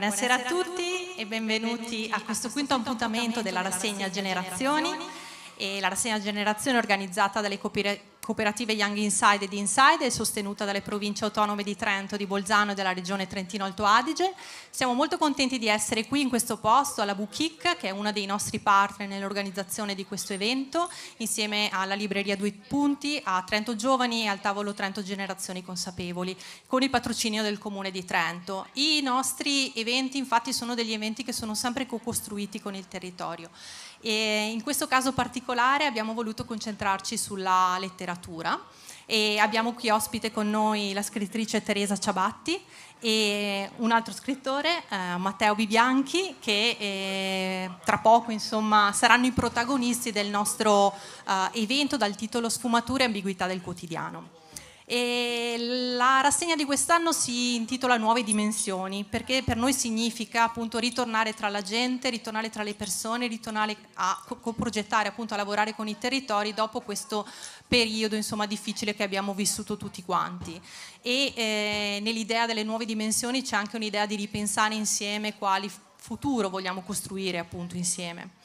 Buonasera a tutti e benvenuti a questo quinto appuntamento della rassegna Generazioni e la rassegna Generazione organizzata dalle cooperative Young Inside ed Inside e sostenuta dalle province autonome di Trento, di Bolzano e della regione Trentino-Alto Adige. Siamo molto contenti di essere qui in questo posto alla Bukic, che è uno dei nostri partner nell'organizzazione di questo evento, insieme alla libreria Due Punti, a Trento Giovani e al tavolo Trento Generazioni Consapevoli, con il patrocinio del Comune di Trento. I nostri eventi infatti sono degli eventi che sono sempre co-costruiti con il territorio. E in questo caso particolare abbiamo voluto concentrarci sulla letteratura e abbiamo qui ospite con noi la scrittrice Teresa Ciabatti e un altro scrittore, eh, Matteo Bibianchi, che eh, tra poco insomma, saranno i protagonisti del nostro eh, evento dal titolo Sfumature e ambiguità del quotidiano. E la rassegna di quest'anno si intitola Nuove dimensioni perché per noi significa appunto ritornare tra la gente, ritornare tra le persone, ritornare a coprogettare, appunto a lavorare con i territori dopo questo periodo insomma difficile che abbiamo vissuto tutti quanti e eh, nell'idea delle nuove dimensioni c'è anche un'idea di ripensare insieme quali futuro vogliamo costruire appunto insieme.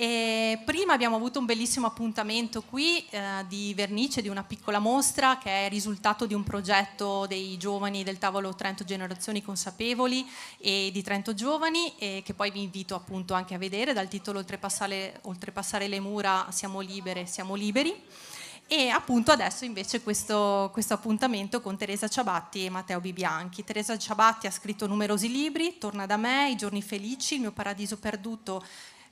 E prima abbiamo avuto un bellissimo appuntamento qui eh, di vernice di una piccola mostra che è risultato di un progetto dei giovani del tavolo Trento Generazioni Consapevoli e di Trento Giovani e che poi vi invito appunto anche a vedere dal titolo Oltrepassare, Oltrepassare le mura, siamo libere, siamo liberi. E appunto adesso invece questo, questo, appuntamento con Teresa Ciabatti e Matteo Bibianchi. Teresa Ciabatti ha scritto numerosi libri, Torna da me, I giorni felici, Il mio paradiso perduto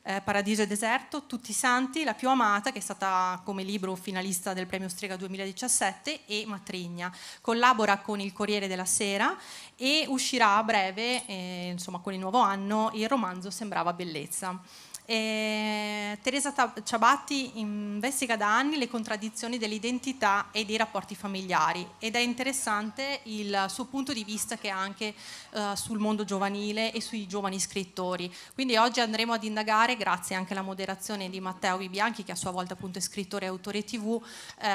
eh, Paradiso e Deserto, Tutti i Santi, La più amata, che è stata come libro finalista del premio Strega 2017, e Matrigna. Collabora con il Corriere della Sera e uscirà a breve, eh, insomma con il nuovo anno, il romanzo Sembrava Bellezza. Eh, Teresa Ciabatti investiga da anni le contraddizioni dell'identità e dei rapporti familiari ed è interessante il suo punto di vista che ha anche eh, sul mondo giovanile e sui giovani scrittori. Quindi oggi andremo ad indagare, grazie anche alla moderazione di Matteo Bibianchi, che a sua volta appunto è scrittore e autore TV, eh,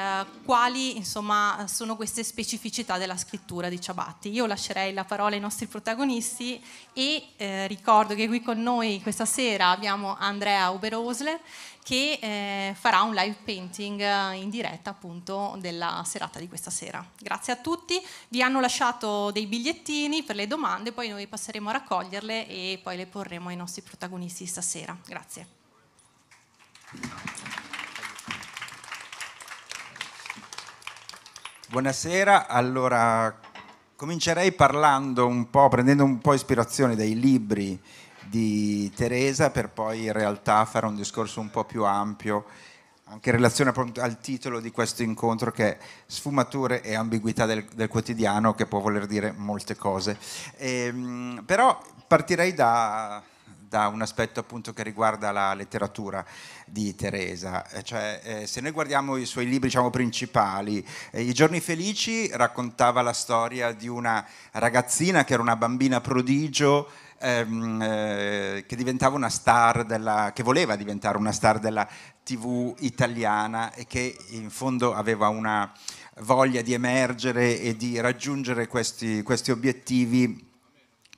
quali insomma sono queste specificità della scrittura di Ciabatti. Io lascerei la parola ai nostri protagonisti e eh, ricordo che qui con noi questa sera abbiamo Andrea Oberosler che eh, farà un live painting eh, in diretta appunto della serata di questa sera. Grazie a tutti, vi hanno lasciato dei bigliettini per le domande, poi noi passeremo a raccoglierle e poi le porremo ai nostri protagonisti stasera. Grazie. Buonasera, allora comincerei parlando un po', prendendo un po' ispirazione dai libri di Teresa per poi in realtà fare un discorso un po' più ampio anche in relazione al titolo di questo incontro che è sfumature e ambiguità del, del quotidiano che può voler dire molte cose. E, ehm, però partirei da, da un aspetto appunto che riguarda la letteratura di Teresa. Eh, cioè, eh, se noi guardiamo i suoi libri diciamo, principali, eh, I giorni felici raccontava la storia di una ragazzina che era una bambina prodigio ehm, eh, che diventava una star della, che voleva diventare una star della TV italiana e che in fondo aveva una voglia di emergere e di raggiungere questi, questi obiettivi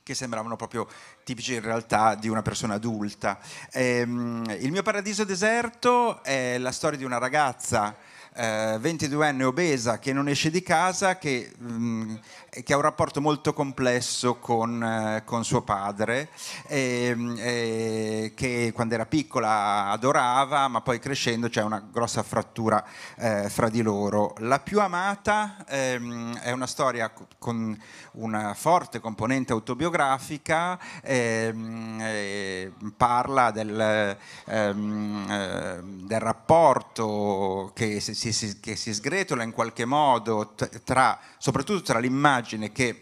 che sembravano proprio tipici in realtà di una persona adulta. Ehm, il mio paradiso deserto è la storia di una ragazza eh, 22enne obesa che non esce di casa, che, mh, mm, che ha un rapporto molto complesso con, eh, con suo padre, e, ehm, e, eh, che quando era piccola adorava, ma poi crescendo c'è una grossa frattura eh, fra di loro. La più amata ehm, è una storia con una forte componente autobiografica Ehm, ehm, parla del, ehm, del rapporto che si, si, che si, sgretola in qualche modo tra, soprattutto tra l'immagine che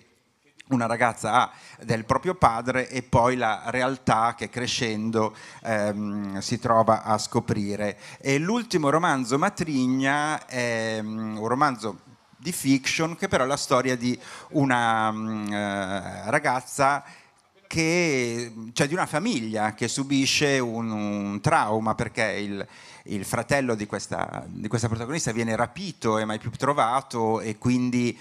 una ragazza ha del proprio padre e poi la realtà che crescendo ehm, si trova a scoprire. E l'ultimo romanzo, Matrigna, è un romanzo di fiction che però è la storia di una mm, eh, ragazza che, cioè di una famiglia che subisce un, un trauma perché il, il fratello di questa, di questa, protagonista viene rapito e mai più trovato e quindi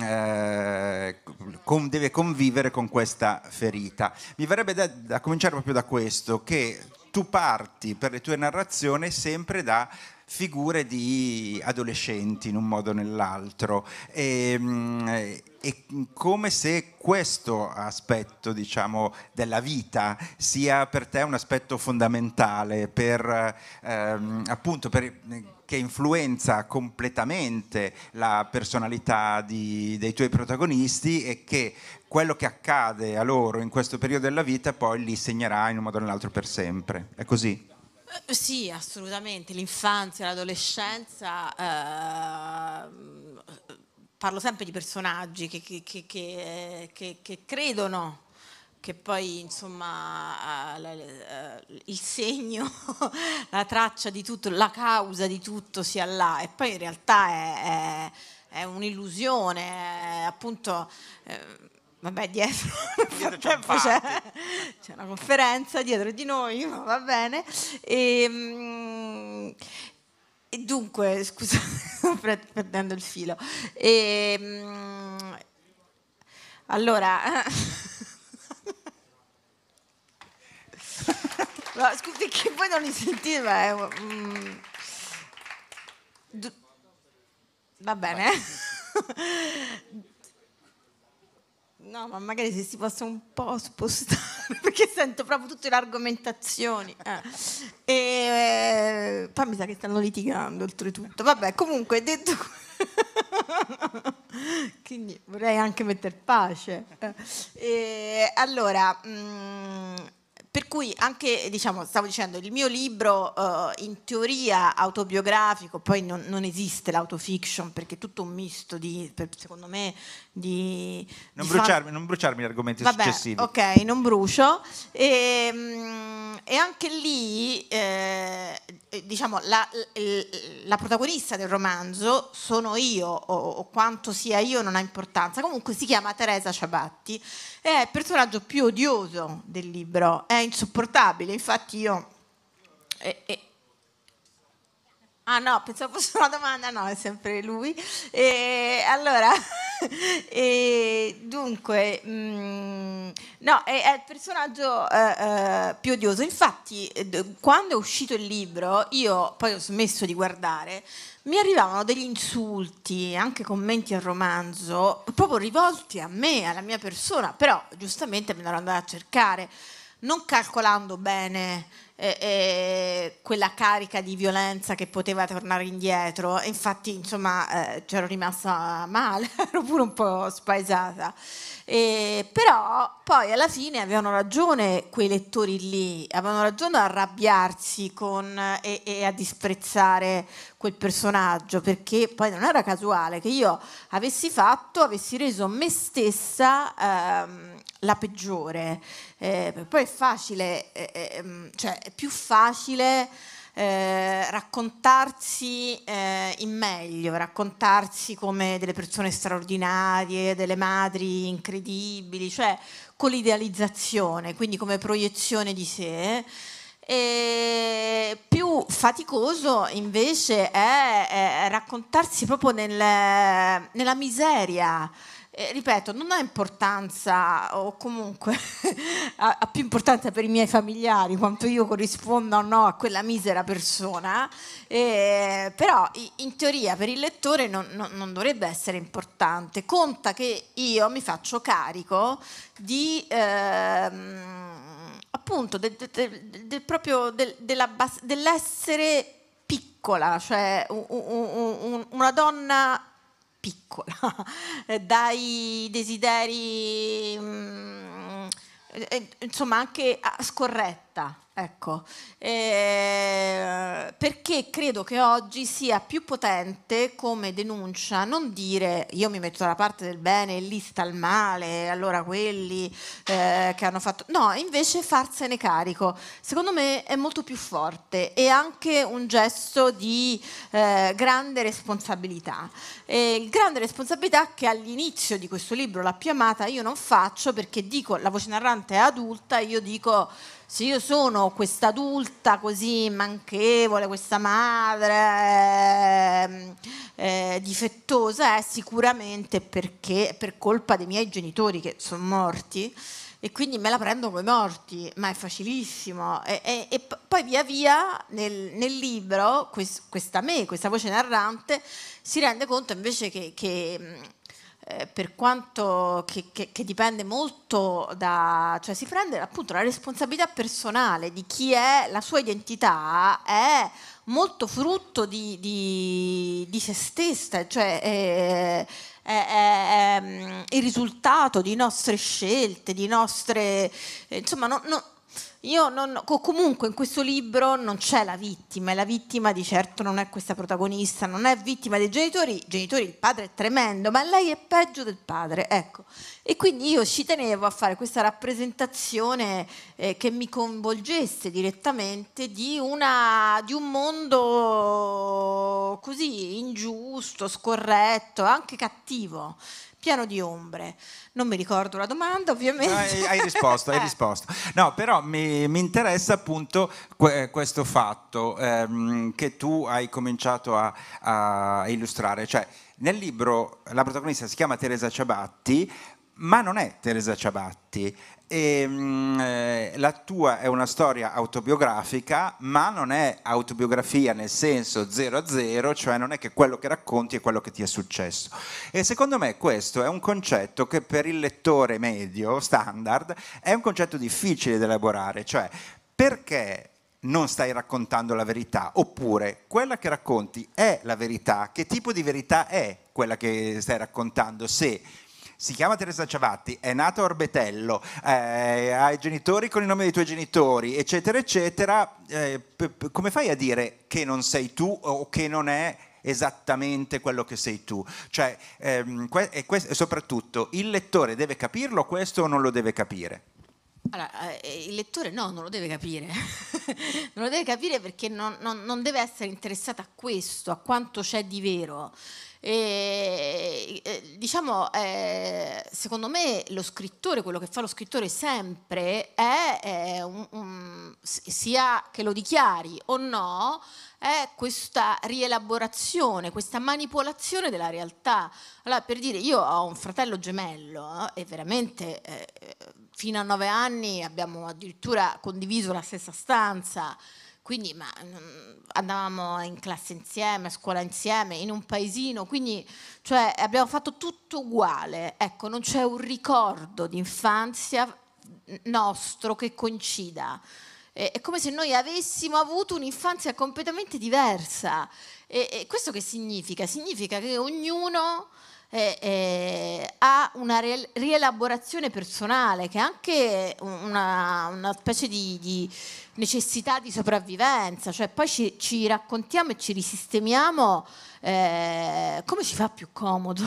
eh, con, deve convivere con questa ferita. Mi verrebbe da, da cominciare proprio da questo, che tu parti per le tue narrazioni sempre da figure di adolescenti in un modo o nell'altro. E, ehm, e come se questo aspetto diciamo, della vita sia per te un aspetto fondamentale per, ehm, appunto per, che influenza completamente la personalità di, dei tuoi protagonisti e che quello che accade a loro in questo periodo della vita poi li segnerà in un modo o nell'altro per sempre. È così? Eh, sì, assolutamente, l'infanzia, l'adolescenza, eh, parlo sempre di personaggi che, che, che, che credono che poi insomma eh, eh, il segno, la traccia di tutto, la causa di tutto sia là e poi in realtà è, è, è un'illusione, appunto... Eh, vabbè dietro, dietro c'è, un c'è, c'è, una conferenza dietro di noi, ma va bene. E, ehm, e dunque, scusa, sto perdendo il filo. E, ehm, allora... No, scusi, che voi non li sentite, eh, ma è, um, du- va bene. No, ma magari se si possa un po' spostare, perché sento proprio tutte le argomentazioni. Eh. E, eh, poi mi sa che stanno litigando oltretutto. Vabbè, comunque detto... Quindi vorrei anche mettere pace. Eh. E, allora... Mh, mm, per cui anche, diciamo, stavo dicendo, il mio libro uh, in teoria autobiografico, poi non, non esiste l'autofiction perché è tutto un misto di, per, secondo me, di... Non, di bruciarmi, fa... non bruciarmi gli argomenti Vabbè, successivi. Ok, non brucio. E, mm, e anche lì, eh, diciamo, la, la, protagonista del romanzo sono io, o, o, quanto sia io non ha importanza. Comunque si chiama Teresa Ciabatti, è il personaggio più odioso del libro, è insopportabile, infatti io... E, Ah no, pensavo fosse una domanda, no, è sempre lui. E, allora, e, dunque, mh, mm, no, è, è, il personaggio eh, eh, più odioso. Infatti, quando è uscito il libro, io poi ho smesso di guardare, mi arrivavano degli insulti, anche commenti al romanzo, proprio rivolti a me, alla mia persona, però giustamente me ne ero andata a cercare non calcolando bene eh, eh, quella carica di violenza che poteva tornare indietro, infatti insomma eh, c'ero rimasta male, ero pure un po' spaesata, però poi alla fine avevano ragione quei lettori lì, avevano ragione a arrabbiarsi con, e, e a disprezzare quel personaggio, perché poi non era casuale che io avessi fatto, avessi reso me stessa ehm, la peggiore. Eh, poi è facile, eh, eh ehm, cioè è più facile eh, raccontarsi eh, in meglio, raccontarsi come delle persone straordinarie, delle madri incredibili, cioè con l'idealizzazione, quindi come proiezione di sé. E più faticoso invece è, è raccontarsi proprio nel, nella miseria, eh, ripeto, non ha importanza o comunque ha, più importanza per i miei familiari quanto io corrisponda o no a quella misera persona, eh, però in teoria per il lettore non, non, non, dovrebbe essere importante, conta che io mi faccio carico di... Ehm, appunto del, del, del proprio dell'essere piccola, cioè un, un, un, una donna piccola, dai desideri, mm, eh, insomma anche ah, scorretta. Ecco, eh, perché credo che oggi sia più potente come denuncia non dire io mi metto dalla parte del bene e lì sta il male, allora quelli eh, che hanno fatto... No, invece farsene carico, secondo me è molto più forte e anche un gesto di eh, grande responsabilità. E grande responsabilità che all'inizio di questo libro, La più amata, io non faccio perché dico, la voce narrante è adulta, io dico se io sono questa adulta così manchevole, questa madre ehm, eh, difettosa, è eh, sicuramente perché per colpa dei miei genitori che sono morti e quindi me la prendo come morti, ma è facilissimo. E, e, e poi via via nel, nel libro, quest, questa me, questa voce narrante, si rende conto invece che, che eh, per quanto che, che, che, dipende molto da, cioè si prende appunto la responsabilità personale di chi è, la sua identità è molto frutto di, di, di se stessa, cioè eh, è, è, è, mm, il risultato di nostre scelte, di nostre, eh, insomma, no, no, io non, comunque in questo libro non c'è la vittima, e la vittima di certo non è questa protagonista, non è vittima dei genitori, genitori, il padre è tremendo, ma lei è peggio del padre, ecco. E quindi io ci tenevo a fare questa rappresentazione eh, che mi coinvolgesse direttamente di, una, di un mondo così ingiusto, scorretto, anche cattivo, pieno di ombre. Non mi ricordo la domanda, ovviamente. Hai, hai risposto, hai eh. risposto. No, però mi, mi interessa appunto que, eh, questo fatto ehm, che tu hai cominciato a, a illustrare, cioè nel libro la protagonista si chiama Teresa Ciabatti, ma non è Teresa Ciabatti. E, ehm, mh, eh, la tua è una storia autobiografica, ma non è autobiografia nel senso 0 a 0, cioè non è che quello che racconti è quello che ti è successo. E secondo me questo è un concetto che per il lettore medio, standard, è un concetto difficile da elaborare, cioè perché non stai raccontando la verità, oppure quella che racconti è la verità, che tipo di verità è quella che stai raccontando se si chiama Teresa Ciavatti, è nata a Orbetello, eh, ha i genitori con il nome dei tuoi genitori, eccetera, eccetera, eh, p- p- come fai a dire che non sei tu o che non è esattamente quello che sei tu? Cioè, ehm, que- e, que- e soprattutto, il lettore deve capirlo questo o non lo deve capire? Allora, eh, il lettore no, non lo deve capire, non lo deve capire perché non, non, non deve essere interessato a questo, a quanto c'è di vero e, diciamo, eh, secondo me lo scrittore, quello che fa lo scrittore sempre è, è un, un, sia che lo dichiari o no, è questa rielaborazione, questa manipolazione della realtà. Allora, per dire, io ho un fratello gemello eh, e veramente eh, fino a nove anni abbiamo addirittura condiviso la stessa stanza quindi ma, mm, andavamo in classe insieme, a scuola insieme, in un paesino, quindi cioè, abbiamo fatto tutto uguale, ecco, non c'è un ricordo di infanzia nostro che coincida. È come se noi avessimo avuto un'infanzia completamente diversa. E, e questo che significa? Significa che ognuno eh, eh, ha una rielaborazione personale che è anche una, una specie di, di, necessità di sopravvivenza, cioè poi ci, ci raccontiamo e ci risistemiamo eh, come ci fa più comodo.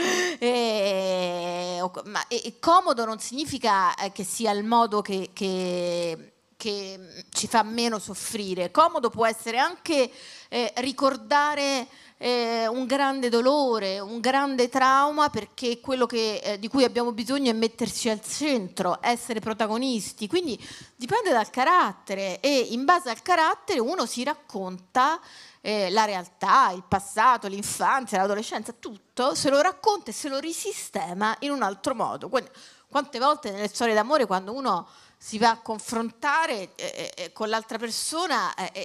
e, ma, e, comodo non significa eh, che sia il modo che, che che ci fa meno soffrire. Comodo può essere anche eh, ricordare eh, un grande dolore, un grande trauma, perché quello che, eh, di cui abbiamo bisogno è metterci al centro, essere protagonisti. Quindi dipende dal carattere e in base al carattere uno si racconta eh, la realtà, il passato, l'infanzia, l'adolescenza, tutto, se lo racconta e se lo risistema in un altro modo. Quindi, quante volte nelle storie d'amore quando uno si va a confrontare eh, eh, eh con l'altra persona, eh, eh,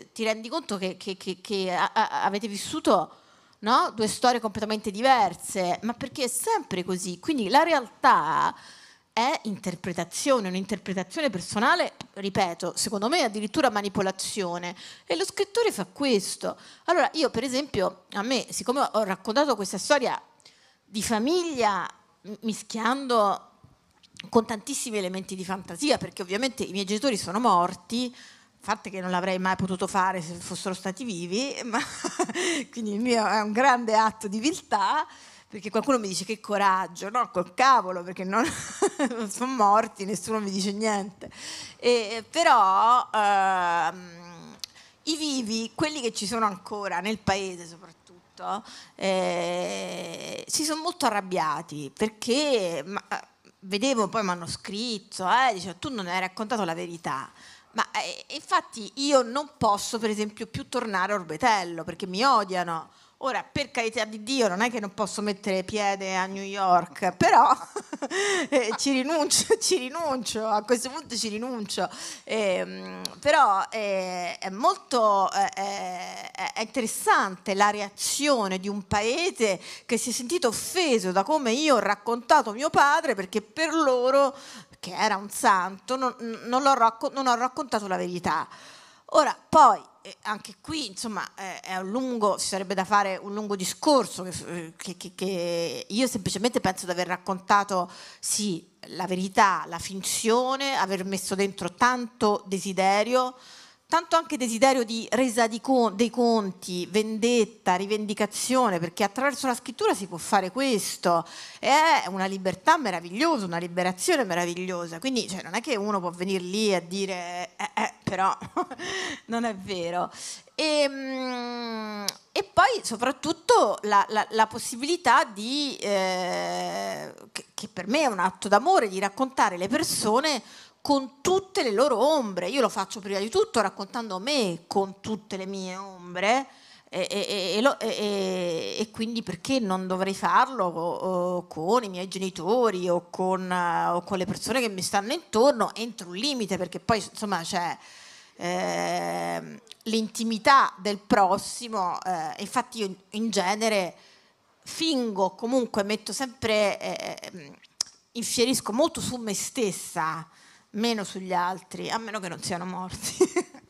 eh, ti rendi conto che, che, che, che a, a, avete vissuto no? due storie completamente diverse, ma perché è sempre così. Quindi la realtà è interpretazione, un'interpretazione personale, ripeto, secondo me addirittura manipolazione. E lo scrittore fa questo. Allora io per esempio, a me, siccome ho raccontato questa storia di famiglia mischiando con tantissimi elementi di fantasia, perché ovviamente i miei genitori sono morti, fatto che non l'avrei mai potuto fare se fossero stati vivi, ma, quindi il mio è un grande atto di viltà, perché qualcuno mi dice che coraggio, no, col cavolo, perché non, sono morti, nessuno mi dice niente. E, però ehm, i vivi, quelli che ci sono ancora nel paese soprattutto, eh, si sono molto arrabbiati perché... Ma, vedevo poi mi hanno scritto, eh, dicevo, tu non hai raccontato la verità. Ma eh, infatti io non posso, per esempio, più tornare a Orbetello perché mi odiano. Ora, per carità di Dio, non è che non posso mettere piede a New York, però eh, ci, rinuncio, ci rinuncio, a questo punto ci rinuncio. Eh, però eh, è molto eh, eh, è interessante la reazione di un paese che si è sentito offeso da come io ho raccontato mio padre, perché per loro, che era un santo, non, non, non ho raccontato la verità. Ora, poi anche qui insomma eh, lungo, ci sarebbe da fare un lungo discorso eh, che, che, che io semplicemente penso di aver raccontato sì la verità, la finzione, aver messo dentro tanto desiderio, tanto anche desiderio di resa di con dei conti, vendetta, rivendicazione, perché attraverso la scrittura si può fare questo. È una libertà meravigliosa, una liberazione meravigliosa. Quindi cioè, non è che uno può venire lì a dire, eh, eh, però non è vero. E, ehm, e poi soprattutto la, la, la possibilità di, eh, che, che per me è un atto d'amore, di raccontare le persone con tutte le loro ombre. Io lo faccio prima di tutto raccontando me con tutte le mie ombre. E, e, e, e, quindi perché non dovrei farlo o, o con i miei genitori o con, o con, le persone che mi stanno intorno entro un limite perché poi insomma c'è cioè, eh, l'intimità del prossimo eh, infatti io in genere fingo comunque metto sempre eh, ehm, infierisco molto su me stessa meno sugli altri, a meno che non siano morti.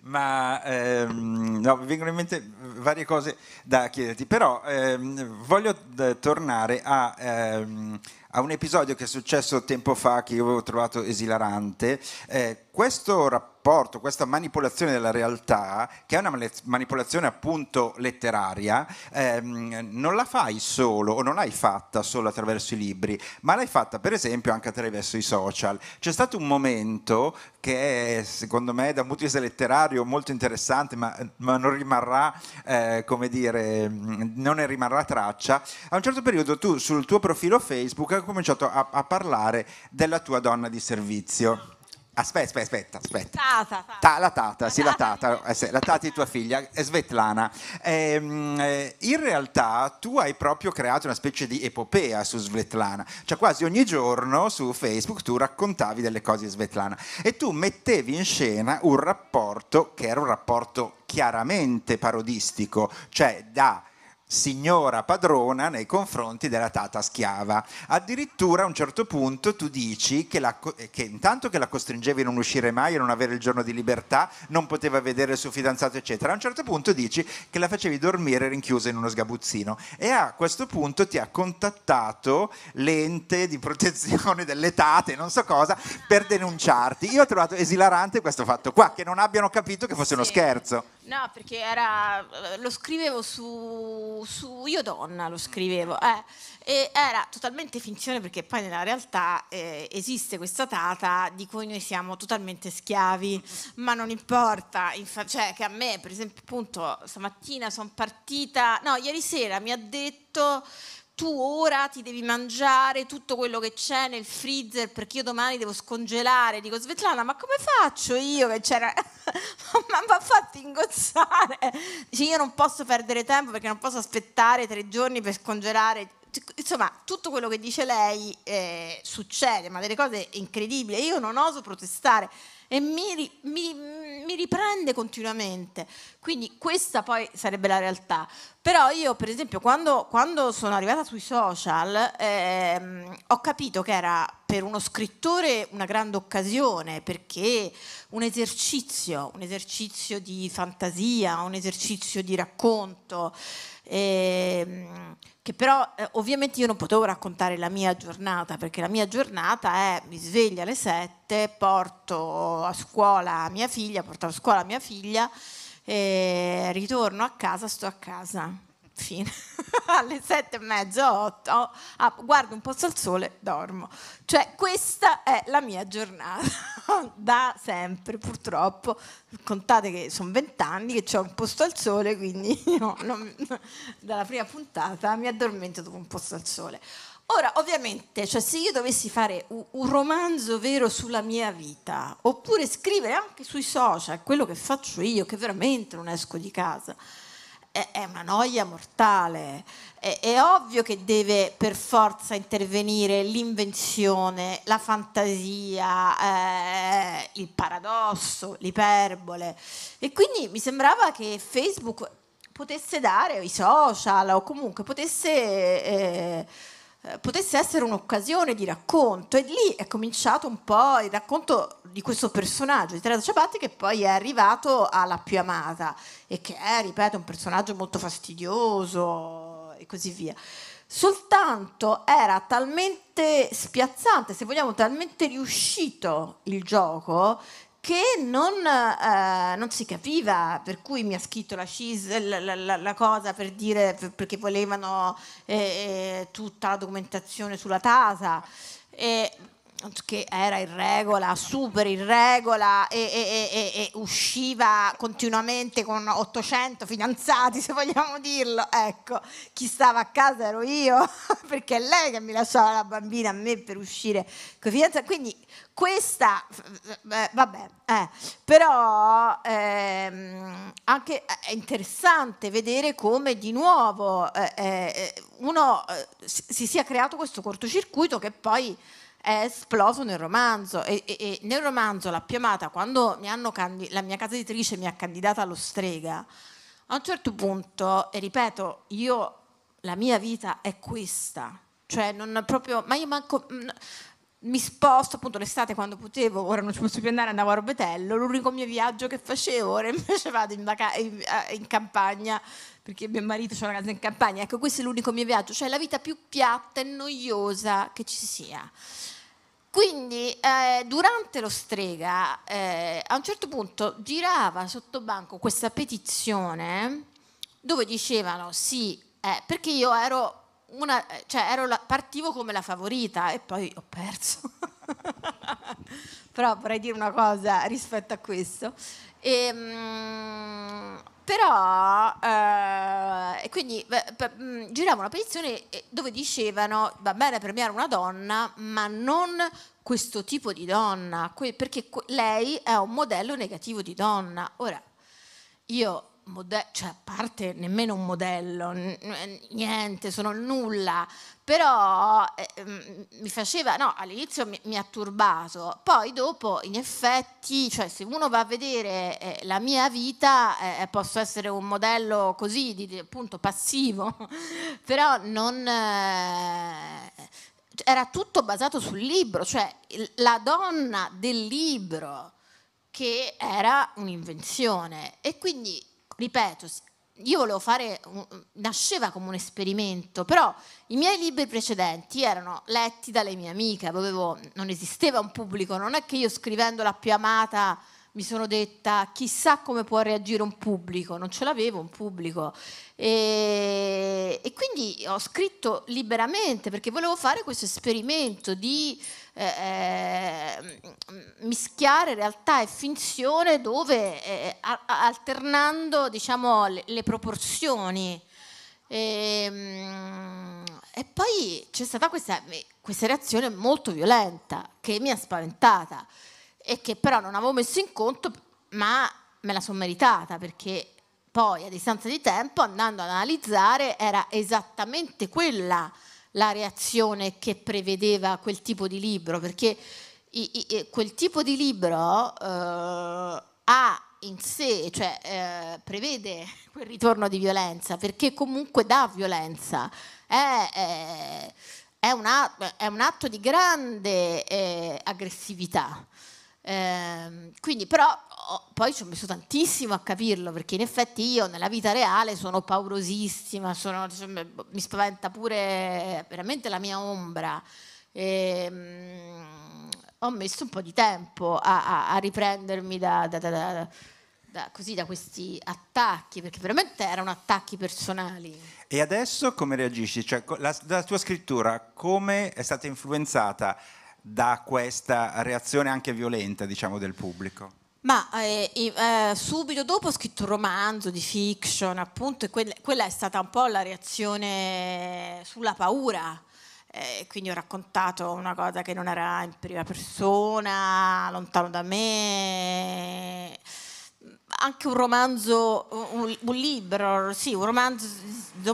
Ma ehm, no, vengono in mente varie cose da chiederti, però ehm, voglio tornare a, ehm, a, un episodio che è successo tempo fa che io avevo trovato esilarante. Eh, questo rapporto rapporto, questa manipolazione della realtà, che è una manipolazione appunto letteraria, ehm, non la fai solo o non l'hai fatta solo attraverso i libri, ma l'hai fatta per esempio anche attraverso i social. C'è stato un momento che è, secondo me da un punto di vista letterario molto interessante, ma, ma non rimarrà, eh, come dire, non ne rimarrà traccia. A un certo periodo tu sul tuo profilo Facebook hai cominciato a, a parlare della tua donna di servizio. Aspetta, aspetta, aspetta. Tata, tata. Ta, la tata, sì, la tata, eh la tata di tua figlia, Svetlana. Ehm, eh, in realtà tu hai proprio creato una specie di epopea su Svetlana, cioè quasi ogni giorno su Facebook tu raccontavi delle cose di Svetlana e tu mettevi in scena un rapporto che era un rapporto chiaramente parodistico, cioè da signora padrona nei confronti della tata schiava. Addirittura a un certo punto tu dici che, la, eh, che intanto che la costringevi a non uscire mai, a non avere il giorno di libertà, non poteva vedere il suo fidanzato, eccetera. A un certo punto dici che la facevi dormire rinchiusa in uno sgabuzzino e a questo punto ti ha contattato l'ente di protezione delle tate, non so cosa, per denunciarti. Io ho trovato esilarante questo fatto qua, che non abbiano capito che fosse sì. uno scherzo. No, perché era, eh, lo scrivevo su, su Io Donna, lo scrivevo, eh. e era totalmente finzione perché poi nella realtà eh, esiste questa tata di cui noi siamo totalmente schiavi, ma non importa, infa- cioè che a me per esempio appunto stamattina sono partita, no ieri sera mi ha detto tu ora ti devi mangiare tutto quello che c'è nel freezer perché io domani devo scongelare. Dico Svetlana, ma come faccio io che c'era? ma va fatti ingozzare. Dice, io non posso perdere tempo perché non posso aspettare tre giorni per scongelare. Insomma, tutto quello che dice lei eh, succede, ma delle cose incredibili. Io non oso protestare e mi, mi, mi riprende continuamente. Quindi questa poi sarebbe la realtà. Però io, per esempio, quando, quando sono arrivata sui social, ehm, ho capito che era per uno scrittore una grande occasione, perché un esercizio, un esercizio di fantasia, un esercizio di racconto, ehm, che però eh, ovviamente io non potevo raccontare la mia giornata, perché la mia giornata è mi sveglio alle 7, porto a scuola mia figlia, porto a scuola mia figlia e ritorno a casa, sto a casa, fino alle sette e mezza, otto, ah, guardo un pozzo al sole, dormo. Cioè questa è la mia giornata, da sempre purtroppo, contate che sono vent'anni che ho un posto al sole, quindi io non, dalla prima puntata mi addormento dopo un posto al sole. Ora, ovviamente, cioè, se io dovessi fare un, un, romanzo vero sulla mia vita, oppure scrivere anche sui social quello che faccio io, che veramente non esco di casa, è, è una noia mortale. È, è, ovvio che deve per forza intervenire l'invenzione, la fantasia, eh, il paradosso, l'iperbole. E quindi mi sembrava che Facebook potesse dare, o i social, o comunque potesse... Eh, eh, potesse essere un'occasione di racconto e lì è cominciato un po' il racconto di questo personaggio di Teresa Ciabatti che poi è arrivato alla più amata e che è, ripeto, un personaggio molto fastidioso e così via. Soltanto era talmente spiazzante, se vogliamo, talmente riuscito il gioco che non, eh, non, si capiva, per cui mi ha scritto la, scis, la, la, la cosa per dire perché volevano eh, eh, tutta la documentazione sulla tasa che era in regola, super in regola e, e, e, e, usciva continuamente con 800 fidanzati, se vogliamo dirlo, ecco, chi stava a casa ero io, perché è lei che mi lasciava la bambina a me per uscire con i fidanzati, quindi questa, eh, vabbè, eh, però ehm, anche eh, è interessante vedere come di nuovo eh, eh uno eh, si sia creato questo cortocircuito che poi è esploso nel romanzo e, e, e nel romanzo La più amata, quando mi candi- la mia casa editrice mi ha candidata allo strega, a un certo punto, e ripeto, io la mia vita è questa, cioè non proprio, ma io manco... Mh, mi sposto appunto l'estate quando potevo, ora non ci posso più andare, andavo a Robetello, l'unico mio viaggio che facevo, ora invece vado in, vaca- in, eh, in campagna perché mio marito c'è una casa in campagna, ecco questo è l'unico mio viaggio, cioè la vita più piatta e noiosa che ci sia. Quindi eh, durante lo strega eh, a un certo punto girava sotto banco questa petizione dove dicevano sì, eh, perché io ero una, eh, cioè la, partivo come la favorita e poi ho perso. però vorrei dire una cosa rispetto a questo. E, ehm, mh, però, eh, quindi beh, mm, girava una petizione dove dicevano va bene premiare una donna, ma non questo tipo di donna, perché lei è un modello negativo di donna. Ora, io modello, cioè a parte nemmeno un modello, niente, sono nulla, però eh, mm, mi faceva, no, all'inizio mi, mi, ha turbato, poi dopo in effetti, cioè se uno va a vedere eh, la mia vita, eh, eh posso essere un modello così, di, di appunto passivo, però non... Eh, era tutto basato sul libro, cioè la donna del libro che era un'invenzione e quindi ripeto, io volevo fare, nasceva come un esperimento, però i miei libri precedenti erano letti dalle mie amiche, avevo, non esisteva un pubblico, non è che io scrivendo la più amata mi sono detta chissà come può reagire un pubblico, non ce l'avevo un pubblico. E, e quindi ho scritto liberamente perché volevo fare questo esperimento di eh, eh, mischiare realtà e finzione dove eh, alternando diciamo, le, le, proporzioni. E, ehm, e poi c'è stata questa, eh, questa reazione molto violenta che mi ha spaventata e che però non avevo messo in conto, ma me la sono meritata perché poi a distanza di tempo andando ad analizzare era esattamente quella la reazione che prevedeva quel tipo di libro, perché i, i, quel tipo di libro eh, ha in sé, cioè eh, prevede quel ritorno di violenza, perché comunque dà violenza. È, è, è, un, atto, è un, atto di grande eh, aggressività. Eh, quindi però oh, poi ci ho messo tantissimo a capirlo perché in effetti io nella vita reale sono paurosissima, sono, cioè, mi spaventa pure veramente la mia ombra. E, mm, ho messo un po' di tempo a, a, a riprendermi da, da, da, da, così, da questi attacchi perché veramente erano attacchi personali. E adesso come reagisci? Cioè, la, la tua scrittura come è stata influenzata? da questa reazione anche violenta diciamo, del pubblico? Ma eh, eh, subito dopo ho scritto un romanzo di fiction, appunto, e quella, quella è stata un po' la reazione sulla paura. Eh, quindi ho raccontato una cosa che non era in prima persona, lontano da me anche un romanzo, un, un, libro, sì, un romanzo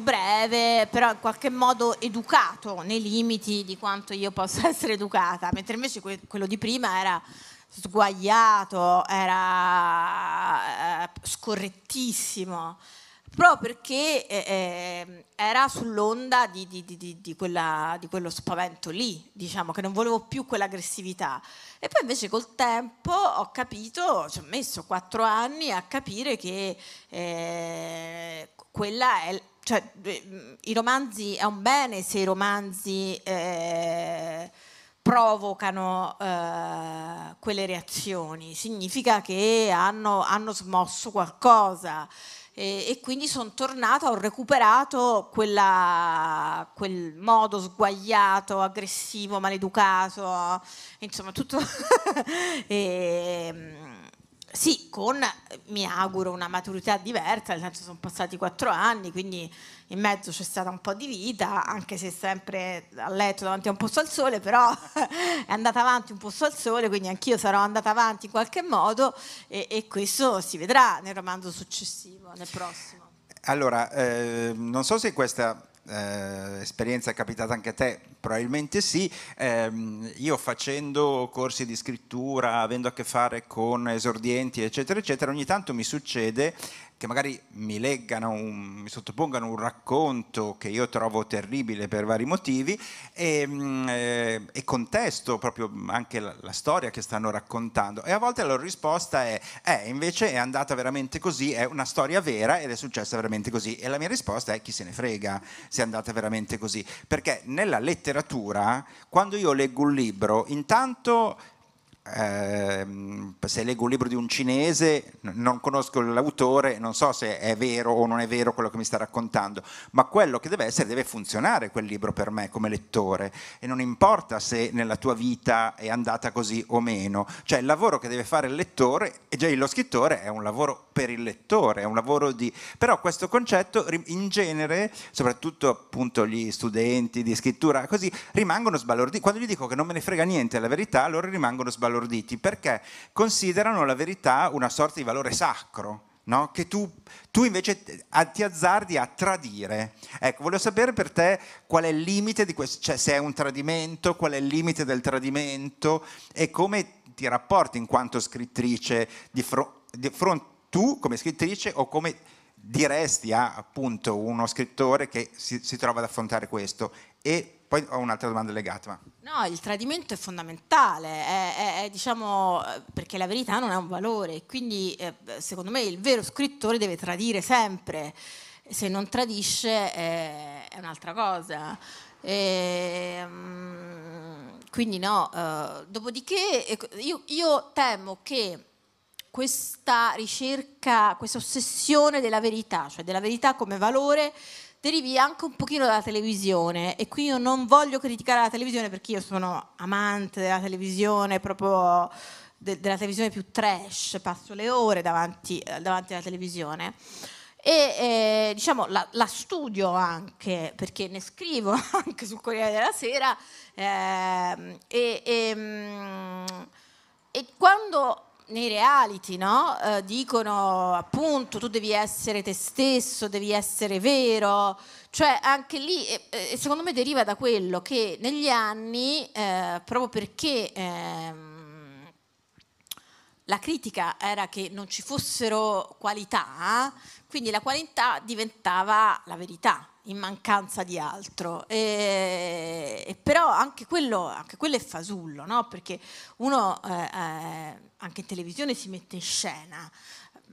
breve, però in qualche modo educato nei limiti di quanto io possa essere educata, mentre invece que- quello di prima era sguagliato, era eh, scorrettissimo proprio perché eh, ehm, era sull'onda di, di, di, quella, di, quello spavento lì, diciamo, che non volevo più quell'aggressività. E poi invece col tempo ho capito, ci ho messo quattro anni a capire che eh, quella è... Cioè, i romanzi è un bene se i romanzi eh, provocano eh, quelle reazioni, significa che hanno, hanno smosso qualcosa e, e quindi sono tornata, ho recuperato quella, quel modo sguagliato, aggressivo, maleducato, insomma tutto... e, sì, con, eh, mi auguro, una maturità diversa, nel senso sono passati quattro anni, quindi in mezzo c'è stata un po' di vita, anche se sempre a letto davanti a un posto al sole, però è andata avanti un posto al sole, quindi anch'io sarò andata avanti in qualche modo e, e questo si vedrà nel romanzo successivo, nel prossimo. Allora, eh, non so se questa eh, esperienza è capitata anche a te, probabilmente sì. Ehm, io facendo corsi di scrittura, avendo a che fare con esordienti, eccetera, eccetera, ogni tanto mi succede che magari mi leggano, un, mi sottopongano un racconto che io trovo terribile per vari motivi e, ehm, eh, e contesto proprio anche la, la, storia che stanno raccontando e a volte la loro risposta è eh invece è andata veramente così, è una storia vera ed è successa veramente così e la mia risposta è chi se ne frega se è andata veramente così perché nella letteratura letteratura, quando io leggo un libro, intanto ehm, se leggo un libro di un cinese non conosco l'autore, non so se è vero o non è vero quello che mi sta raccontando, ma quello che deve essere deve funzionare quel libro per me come lettore e non importa se nella tua vita è andata così o meno, cioè il lavoro che deve fare il lettore, e già lo scrittore è un lavoro per il lettore, è un lavoro di... però questo concetto in genere, soprattutto appunto gli studenti di scrittura così, rimangono sbalorditi, quando gli dico che non me ne frega niente la verità, loro rimangono sbalorditi sbalorditi perché considerano la verità una sorta di valore sacro. No? Che tu, tu invece ti azzardi a tradire. Ecco, voglio sapere per te qual è il limite di questo, cioè se è un tradimento, qual è il limite del tradimento e come ti rapporti in quanto scrittrice di, fronte di fronte tu come scrittrice o come diresti a appunto uno scrittore che si, si trova ad affrontare questo e poi ho un'altra domanda legata. Ma... No, il tradimento è fondamentale, è, è, è, diciamo, eh, perché la verità non è un valore, quindi eh, secondo me il vero scrittore deve tradire sempre, se non tradisce eh, è un'altra cosa. E, um, quindi no, eh, dopodiché ecco, io, io temo che questa ricerca, questa ossessione della verità, cioè della verità come valore, derivi anche un pochino dalla televisione e qui io non voglio criticare la televisione perché io sono amante della televisione, proprio de- della televisione più trash, passo le ore davanti, eh, davanti alla televisione e eh, diciamo la, la, studio anche perché ne scrivo anche sul Corriere della Sera eh, e, e, ehm, e quando nei reality, no? eh, dicono appunto tu devi essere te stesso, devi essere vero, cioè anche lì eh, secondo me deriva da quello che negli anni, eh, proprio perché ehm, la critica era che non ci fossero qualità, quindi la qualità diventava la verità in mancanza di altro. E, e però anche quello, anche quello, è fasullo, no? perché uno eh, eh anche in televisione si mette in scena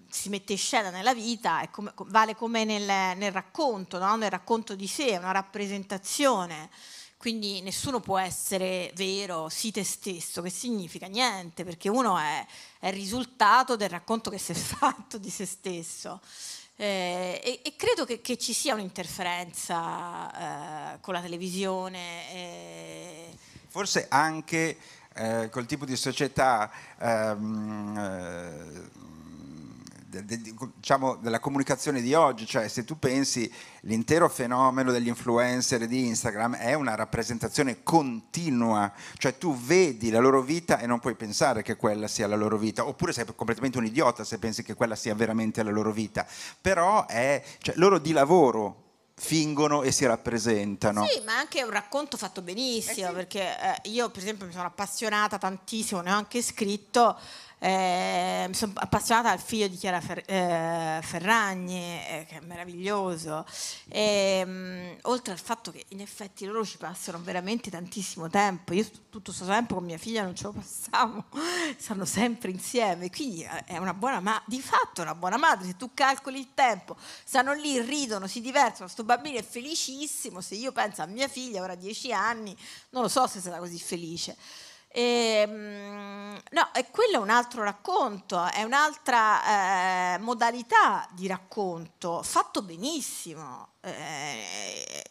si mette in scena nella vita, come, vale come nel, nel racconto, no? nel racconto di sé, è una rappresentazione. Quindi nessuno può essere vero, sì te stesso, che significa niente, perché uno è, è il risultato del racconto che si è fatto di se stesso. Eh, e, e, credo che, che, ci sia un'interferenza eh, con la televisione. Eh. Forse anche eh, col tipo di società ehm, eh, diciamo, della comunicazione di oggi, cioè se tu pensi l'intero fenomeno degli influencer di Instagram è una rappresentazione continua, cioè tu vedi la loro vita e non puoi pensare che quella sia la loro vita, oppure sei completamente un idiota se pensi che quella sia veramente la loro vita, però è, cioè, loro di lavoro fingono e si rappresentano. Sì, ma anche un racconto fatto benissimo, eh sì. perché eh, io per esempio mi sono appassionata tantissimo, ne ho anche scritto eh, mi sono appassionata al figlio di Chiara Fer- eh, Ferragni, eh, che è meraviglioso. E, ehm, mh, oltre al fatto che in effetti loro ci passano veramente tantissimo tempo, io tutto questo tempo con mia figlia non ce lo passiamo, stanno sempre insieme, quindi eh, è una buona madre, di fatto è una buona madre, se tu calcoli il tempo, stanno lì, ridono, si divertono, sto bambino è felicissimo, se io penso a mia figlia, ora 10 anni, non lo so se sarà così felice. E, ehm, no, e quello è un altro racconto, è un'altra eh, modalità di racconto, fatto benissimo, eh,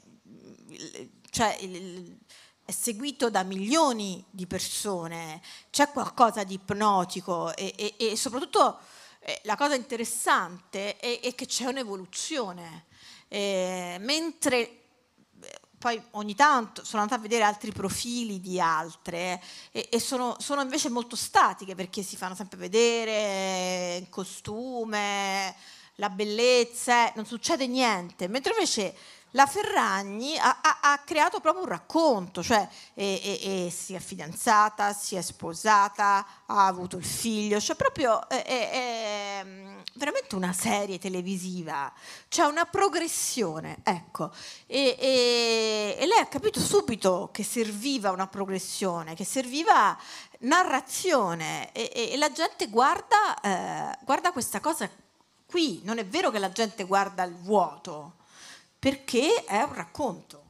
cioè il, è seguito da milioni di persone, c'è qualcosa di ipnotico e, e, e soprattutto eh, la cosa interessante è, è che c'è un'evoluzione, eh, mentre poi ogni tanto sono andata a vedere altri profili di altre eh, e, e sono, sono, invece molto statiche perché si fanno sempre vedere eh, il costume, la bellezza, eh, non succede niente, mentre invece la Ferragni ha, ha, ha, creato proprio un racconto, cioè e, e, e si è fidanzata, si è sposata, ha avuto il figlio, cioè proprio è, è mm, veramente una serie televisiva, cioè una progressione, ecco. E, e lei ha capito subito che serviva una progressione, che serviva narrazione e, la gente guarda, eh, guarda questa cosa qui, non è vero che la gente guarda il vuoto perché è un racconto.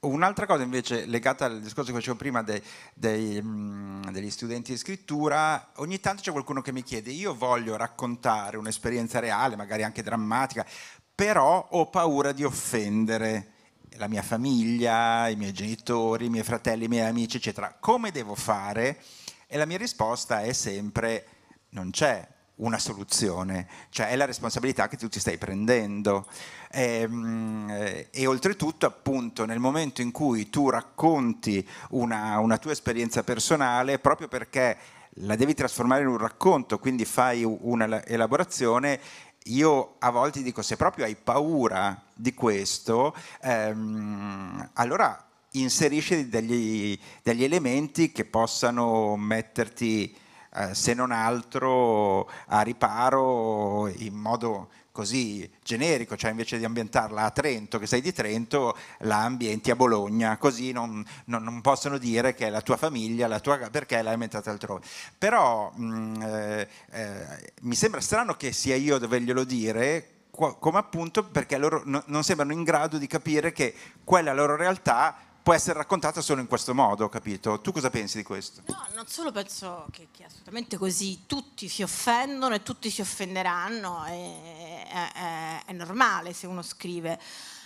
Un'altra cosa invece legata al discorso che facevo prima dei, dei, mm, degli studenti di scrittura, ogni tanto c'è qualcuno che mi chiede, io voglio raccontare un'esperienza reale, magari anche drammatica, però ho paura di offendere la mia famiglia, i miei genitori, i miei fratelli, i miei amici, eccetera. Come devo fare? E la mia risposta è sempre non c'è una soluzione, cioè è la responsabilità che tu ti stai prendendo. E, ehm, eh, e oltretutto appunto nel momento in cui tu racconti una, una tua esperienza personale, proprio perché la devi trasformare in un racconto, quindi fai un'elaborazione io a volte dico se proprio hai paura di questo, ehm, allora inserisci degli, degli, elementi che possano metterti eh, se non altro a riparo in modo così generico, cioè invece di ambientarla a Trento, che sei di Trento, la ambienti a Bologna, così non, non, non possono dire che è la tua famiglia, la tua, perché l'hai ambientata altrove. Però mh, mm, eh, eh, mi sembra strano che sia io a doverglielo dire, come appunto perché loro non sembrano in grado di capire che quella loro realtà può essere raccontata solo in questo modo, capito? Tu cosa pensi di questo? No, non solo penso che, che assolutamente così tutti si offendono e tutti si offenderanno, è, è, è normale se uno scrive,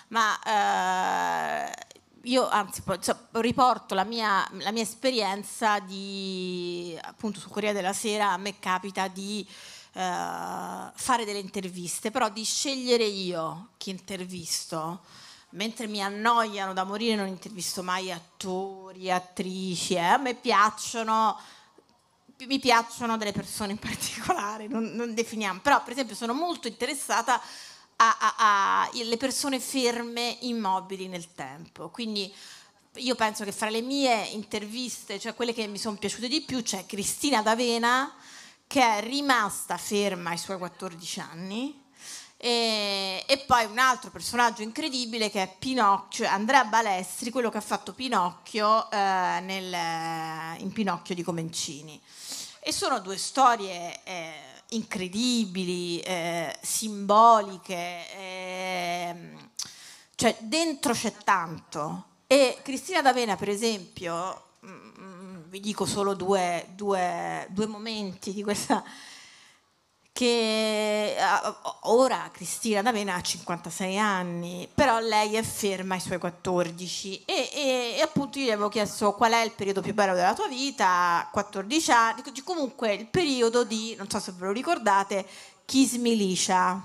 ma eh, io anzi cioè, riporto la mia, la mia, esperienza di, appunto su Corriere della Sera, a me capita di... Eh, fare delle interviste, però di scegliere io chi intervisto mentre mi annoiano da morire non intervisto mai attori, attrici, eh? a me piacciono, mi piacciono delle persone in particolare, non, non definiamo, però per esempio sono molto interessata alle persone ferme, immobili nel tempo, quindi io penso che fra le mie interviste, cioè quelle che mi sono piaciute di più, c'è Cristina D'Avena che è rimasta ferma ai suoi 14 anni e, e, poi un altro personaggio incredibile che è Pinocchio, Andrea Balestri, quello che ha fatto Pinocchio eh, nel, eh, in Pinocchio di Comencini. E sono due storie eh, incredibili, eh, simboliche, ehm, cioè dentro c'è tanto. E Cristina D'Avena, per esempio, mh, mm, mm, vi dico solo due, due, due momenti di questa che ora Cristina D'Avena ha 56 anni, però lei è ferma ai suoi 14 e, e, e, appunto io gli avevo chiesto qual è il periodo più bello della tua vita, 14 anni, comunque il periodo di, non so se ve lo ricordate, Kiss Milicia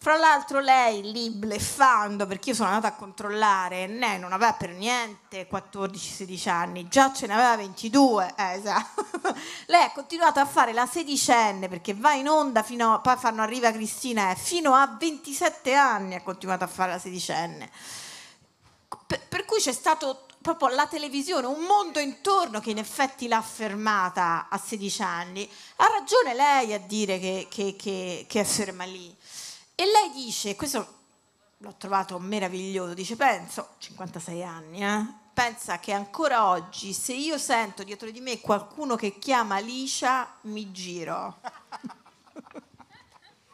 fra l'altro lei lì bleffando, perché io sono andata a controllare, lei non aveva per niente 14-16 anni, già ce ne aveva 22, eh, esatto. lei ha continuato a fare la sedicenne perché va in onda fino a, poi fanno arriva Cristina, eh, fino a 27 anni ha continuato a fare la sedicenne. per, per cui c'è stato proprio la televisione, un mondo intorno che in effetti l'ha fermata a 16 anni, ha ragione lei a dire che, che, che, che è ferma lì. E lei dice, questo l'ho trovato meraviglioso, dice penso, 56 anni, eh, pensa che ancora oggi se io sento dietro di me qualcuno che chiama Alicia, mi giro.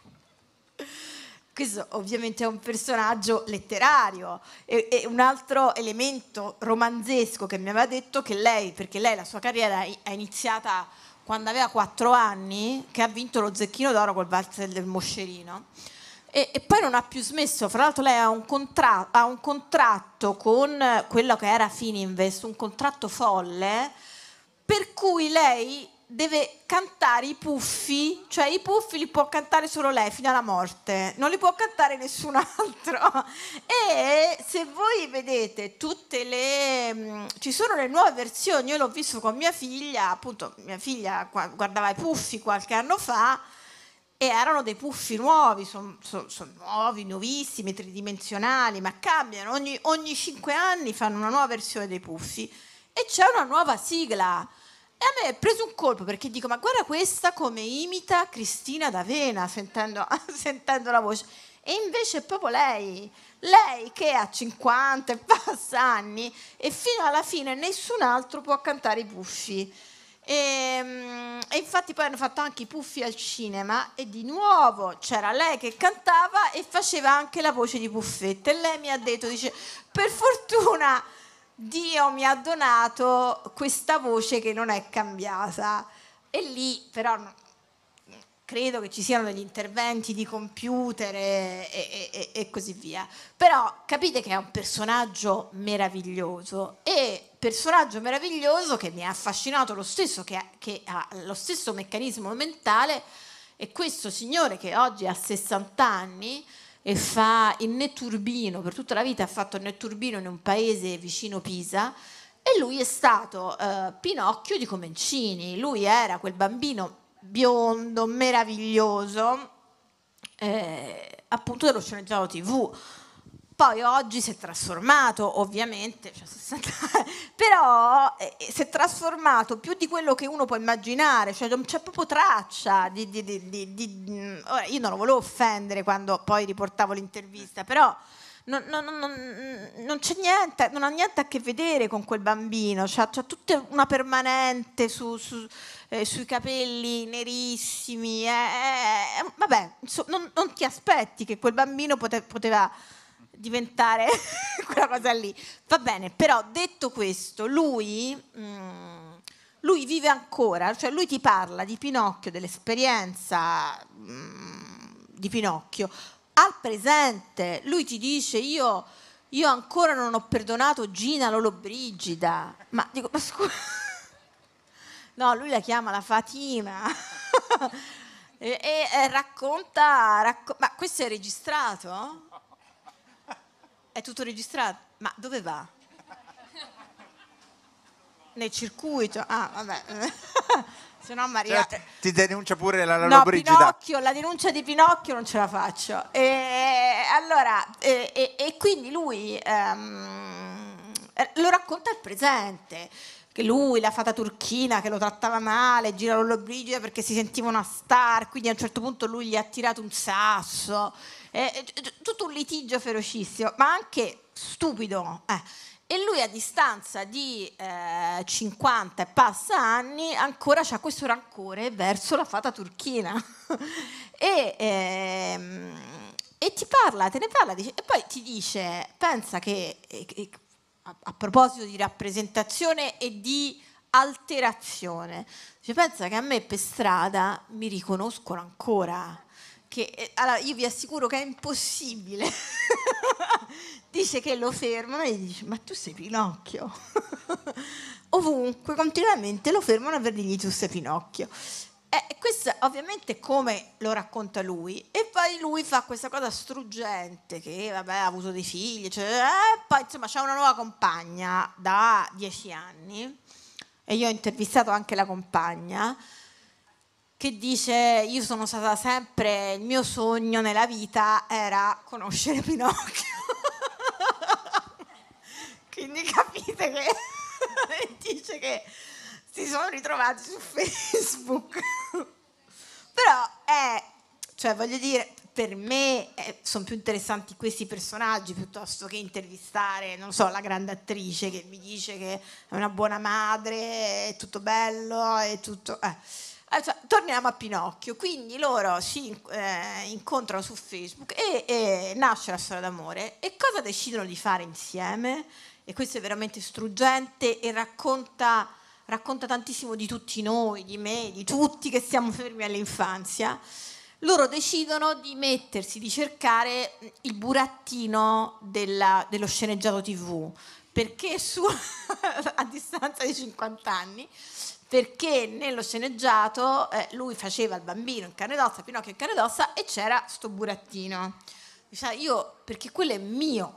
Questo ovviamente è un personaggio letterario e, e, un altro elemento romanzesco che mi aveva detto che lei, perché lei la sua carriera è iniziata quando aveva quattro anni, che ha vinto lo zecchino d'oro col valzer del Moscerino e, e, poi non ha più smesso, fra l'altro lei ha un, contra- ha un contratto con quello che era Fininvest, un contratto folle, per cui lei deve cantare i puffi, cioè i puffi li può cantare solo lei fino alla morte, non li può cantare nessun altro. E se voi vedete tutte le... Mm, ci sono le nuove versioni, io l'ho visto con mia figlia, appunto mia figlia guardava i puffi qualche anno fa e erano dei puffi nuovi, sono son, son nuovi, nuovissimi, tridimensionali, ma cambiano, ogni, ogni cinque anni fanno una nuova versione dei puffi e c'è una nuova sigla. E a me è preso un colpo perché dico, ma guarda questa come imita Cristina D'Avena, sentendo, sentendo la voce. E invece è proprio lei, lei che ha 50 e passa anni e fino alla fine nessun altro può cantare i puffi. E, ehm, e, infatti poi hanno fatto anche i puffi al cinema e di nuovo c'era lei che cantava e faceva anche la voce di Puffetta e lei mi ha detto, dice, per fortuna Dio mi ha donato questa voce che non è cambiata. E lì però credo che ci siano degli interventi di computer e, e, e, e, così via. Però capite che è un personaggio meraviglioso e personaggio meraviglioso che mi ha affascinato lo stesso, che ha, che ha lo stesso meccanismo mentale e questo signore che oggi ha 60 anni e fa il netturbino, per tutta la vita ha fatto il netturbino in un paese vicino Pisa e lui è stato eh, Pinocchio di Comencini, lui era quel bambino biondo, meraviglioso, eh, appunto dello sceneggiato tv. Poi oggi si è trasformato, ovviamente, cioè 60, però eh, eh, si è trasformato più di quello che uno può immaginare, cioè non c'è proprio traccia di... di, di, di mm, ora, io non lo volevo offendere quando poi riportavo l'intervista, però non, non, non, non c'è niente, non ha niente a che vedere con quel bambino, c'ha, tutta una permanente su, su, eh, sui capelli nerissimi, eh, eh, vabbè, so, non, ti aspetti che quel bambino pote, poteva diventare quella cosa lì. Va bene, però detto questo, lui, mh, mm, lui vive ancora, cioè lui ti parla di Pinocchio, dell'esperienza mh, mm, di Pinocchio, al presente. Lui ti dice io, io ancora non ho perdonato Gina Lollobrigida. Ma dico, ma scusa... No, lui la chiama la Fatima. e, e, e, racconta, racco- ma questo è registrato? È tutto registrato? Ma dove va? Nel circuito? Ah, vabbè. Se no Maria... Cioè, ti denuncia pure la Lollobrigida. No, Brigida. Pinocchio, la denuncia di Pinocchio non ce la faccio. E, allora, e, e, e quindi lui um, lo racconta al presente che lui, la fata turchina che lo trattava male, gira Lollobrigida perché si sentiva una star, quindi a un certo punto lui gli ha tirato un sasso, eh, tutto un litigio ferocissimo, ma anche stupido. Eh e lui a distanza di eh, 50 e passa anni ancora ha questo rancore verso la fata turchina e, ehm, e, ti parla, te ne parla dice, e poi ti dice, pensa che, che a, a, proposito di rappresentazione e di alterazione, dice, pensa che a me per strada mi riconoscono ancora che eh, allora io vi assicuro che è impossibile. dice che lo fermano e gli dice: Ma tu sei Pinocchio. Ovunque, continuamente lo fermano per dirgli: Tu sei Pinocchio. E questo ovviamente come lo racconta lui e poi lui fa questa cosa struggente che vabbè ha avuto dei figli, cioè, eh, poi insomma c'è una nuova compagna da dieci anni e io ho intervistato anche la compagna che dice io sono stata sempre, il mio sogno nella vita era conoscere Pinocchio. Quindi capite che dice che si sono ritrovati su Facebook. Però è, cioè voglio dire, per me eh, sono più interessanti questi personaggi piuttosto che intervistare, non so, la grande attrice che mi dice che è una buona madre, è tutto bello, è tutto... Eh allora, torniamo a Pinocchio, quindi loro si eh, incontrano su Facebook e, e nasce la storia d'amore. E cosa decidono di fare insieme? E questo è veramente struggente e racconta, racconta tantissimo di tutti noi, di me, di tutti che siamo fermi all'infanzia loro decidono di mettersi, di cercare il burattino della, dello sceneggiato tv, perché su, a distanza di 50 anni perché nello sceneggiato eh, lui faceva il bambino in carne d'ossa, Pinocchio in carne d'ossa e c'era sto burattino. Diceva ah, io perché quello è mio.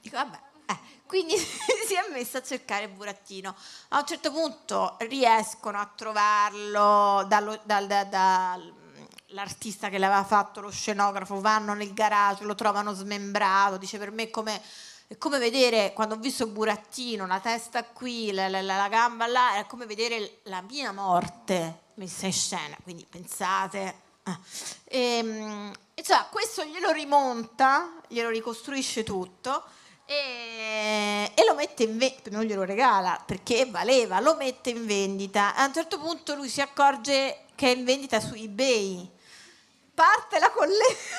Dico vabbè, eh. quindi si è messa a cercare il burattino. A un certo punto riescono a trovarlo dall'artista dal, dal, dal che l'aveva fatto, lo scenografo, vanno nel garage, lo trovano smembrato, dice per me come è come vedere, quando ho visto il Burattino, la testa qui, la, la, la gamba là, è come vedere la mia morte messa in scena, quindi pensate. Ah. E, insomma, questo glielo rimonta, glielo ricostruisce tutto e, e lo mette in vendita, non glielo regala perché valeva, lo mette in vendita. A un certo punto lui si accorge che è in vendita su eBay, parte la, coll-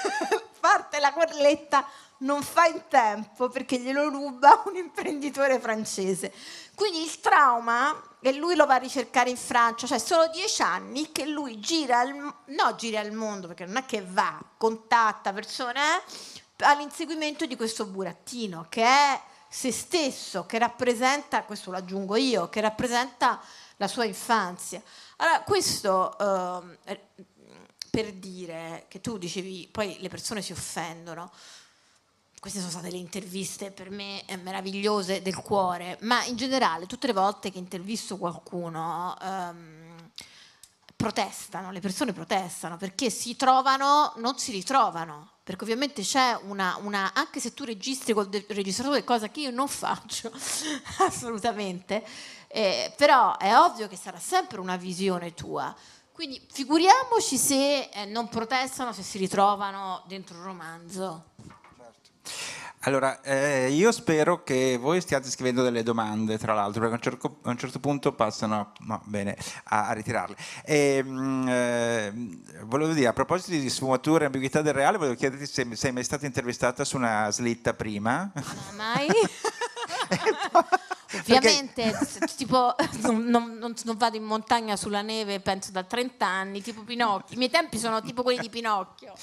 parte la colletta non fa in tempo perché glielo ruba un imprenditore francese. Quindi il trauma, e lui lo va a ricercare in Francia, cioè sono dieci anni che lui gira, al, no gira al mondo perché non è che va, contatta persone eh, all'inseguimento di questo burattino che è se stesso, che rappresenta, questo lo aggiungo io, che rappresenta la sua infanzia. Allora questo... Eh, per dire che tu dicevi, poi le persone si offendono, queste sono state le interviste per me eh, meravigliose del cuore, ma in generale tutte le volte che intervisto qualcuno ehm, protestano, le persone protestano perché si trovano, non si ritrovano, perché ovviamente c'è una, una anche se tu registri col registratore, cosa che io non faccio assolutamente, eh, però è ovvio che sarà sempre una visione tua. Quindi figuriamoci se eh, non protestano, se si ritrovano dentro un romanzo. Allora, eh, io spero che voi stiate scrivendo delle domande, tra l'altro, perché a un, certo, a un certo, punto passano a, no, bene, a, a ritirarle. E, ehm, eh, volevo dire, a proposito di sfumature e ambiguità del reale, volevo chiederti se sei mai stata intervistata su una slitta prima. No, ah, mai. Ovviamente, perché... tipo, non, non, non, vado in montagna sulla neve, penso da 30 anni, tipo Pinocchio. I miei tempi sono tipo quelli di Pinocchio.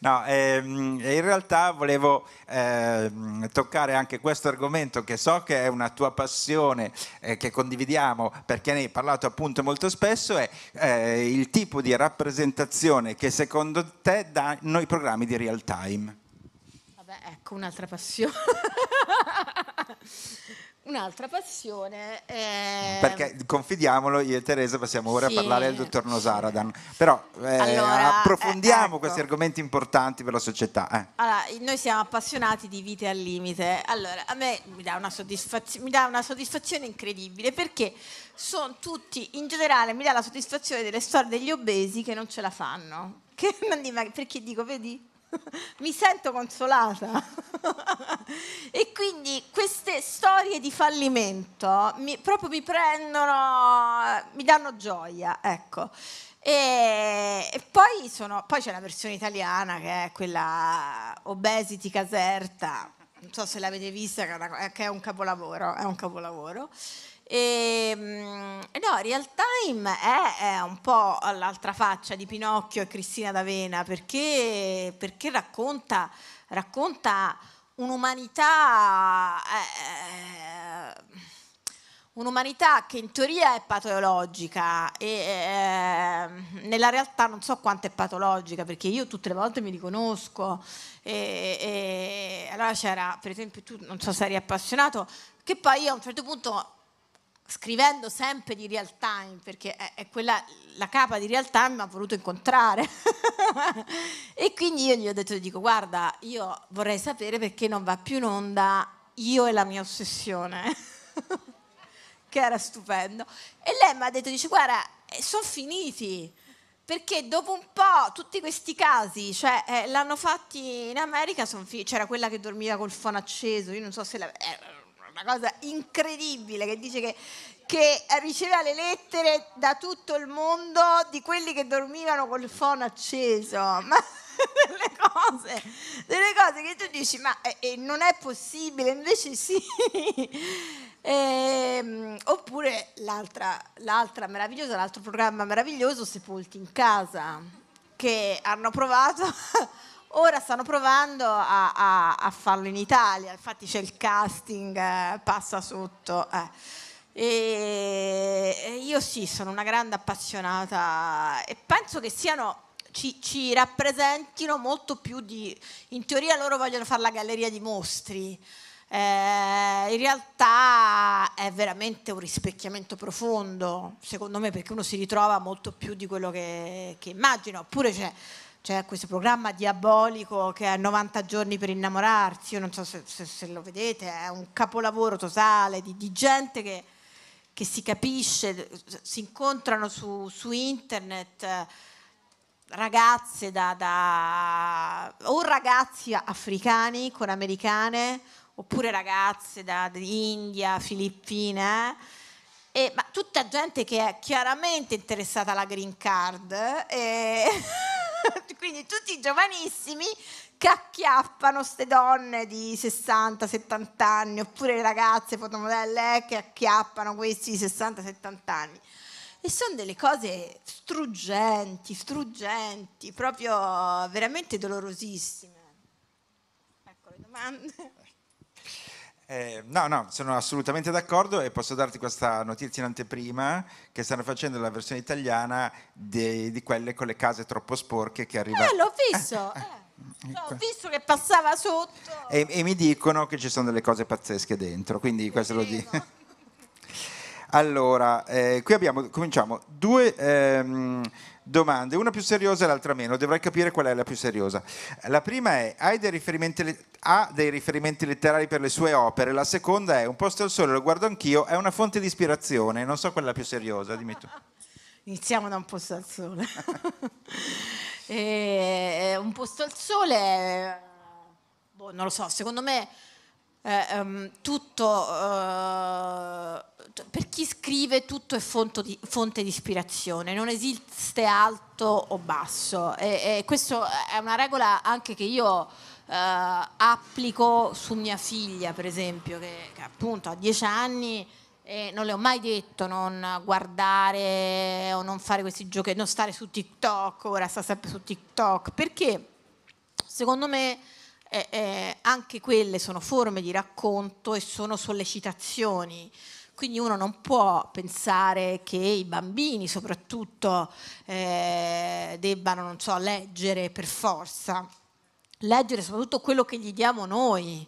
No, ehm, in realtà volevo ehm, toccare anche questo argomento che so che è una tua passione eh, che condividiamo perché ne hai parlato appunto molto spesso, è eh, il tipo di rappresentazione che secondo te danno i programmi di real time. Vabbè, ecco un'altra passione. Un'altra passione è... Ehm, perché, confidiamolo, io e Teresa passiamo ora sì, a parlare del dottor Nosaradan, però eh, allora, eh, approfondiamo eh, ecco. questi argomenti importanti per la società. Eh. Allora, noi siamo appassionati di vite al limite, allora a me mi dà, mi dà una, soddisfazione incredibile perché sono tutti, in generale mi dà la soddisfazione delle storie degli obesi che non ce la fanno, che non dimag- perché dico, vedi, mi sento consolata. e quindi queste storie di fallimento mi, proprio mi prendono, mi danno gioia, ecco. E, e poi, sono, poi c'è la versione italiana che è quella Obesity Caserta, non so se l'avete vista, che è, un capolavoro, è un capolavoro. E, ehm, no, Real Time è, è un po' l'altra faccia di Pinocchio e Cristina d'Avena perché, perché racconta, racconta un'umanità, eh, un'umanità, che in teoria è patologica e eh, nella realtà non so quanto è patologica perché io tutte le volte mi riconosco. E, e allora c'era, per esempio, tu non so se eri appassionato, che poi io a un certo punto scrivendo sempre di real time, perché è, è quella, la capa di real time mi ha voluto incontrare. e quindi io gli ho detto, dico, guarda, io vorrei sapere perché non va più in onda io e la mia ossessione, che era stupendo. E lei mi ha detto, dice, guarda, eh, sono finiti. Perché dopo un po' tutti questi casi, cioè eh, l'hanno fatti in America, c'era quella che dormiva col fono acceso, io non so se la... Eh, una cosa incredibile che dice che, che, riceveva le lettere da tutto il mondo di quelli che dormivano col fono acceso. Ma delle cose, delle cose che tu dici, ma eh, non è possibile, invece sì. E, ehm, oppure l'altra, l'altra meravigliosa, l'altro programma meraviglioso, Sepolti in casa, che hanno provato Ora stanno provando a, a, a farlo in Italia, infatti c'è il casting, eh, passa sotto. Eh. E io sì, sono una grande appassionata e penso che siano, ci, ci, rappresentino molto più di... In teoria loro vogliono fare la galleria di mostri, eh, in realtà è veramente un rispecchiamento profondo, secondo me, perché uno si ritrova molto più di quello che, che immagino, oppure c'è... Cioè, c'è questo programma diabolico che è 90 giorni per innamorarsi, io non so se, se, se lo vedete, è un capolavoro totale di, di gente che, che, si capisce, si incontrano su, su internet ragazze da, da, o ragazzi africani con americane oppure ragazze da India, Filippine. Eh. e, ma tutta gente che è chiaramente interessata alla green card eh, quindi tutti i giovanissimi che acchiappano queste donne di 60-70 anni, oppure le ragazze fotomodelle eh, che acchiappano questi di 60-70 anni. E sono delle cose struggenti, struggenti, proprio veramente dolorosissime. Ecco le domande. Eh, no, no, sono assolutamente d'accordo e posso darti questa notizia in anteprima che stanno facendo la versione italiana di, di quelle con le case troppo sporche che arrivano... Eh, l'ho visto! Eh. No, eh. eh, ho visto che passava sotto. E, e, mi dicono che ci sono delle cose pazzesche dentro, quindi che questo vero. lo dico. allora, eh, qui abbiamo, cominciamo, due, ehm, domande, una più seriosa e l'altra meno, dovrai capire qual è la più seriosa. La prima è, hai dei riferimenti, ha dei riferimenti letterari per le sue opere? La seconda è, Un posto al sole, lo guardo anch'io, è una fonte di ispirazione, non so quella più seriosa, dimmi tu. Iniziamo da Un posto al sole. e, eh, un posto al sole, boh, non lo so, secondo me um, tutto, uh, per chi scrive tutto è di, fonte di ispirazione, non esiste alto o basso. E, e questa è una regola anche che io Uh, applico su mia figlia, per esempio, che, che appunto ha dieci anni e non le ho mai detto non guardare o non fare questi giochi, non stare su TikTok, ora sta sempre su TikTok, perché secondo me eh, anche quelle sono forme di racconto e sono sollecitazioni. Quindi uno non può pensare che i bambini soprattutto eh, debbano, non so, leggere per forza, leggere soprattutto quello che gli diamo noi,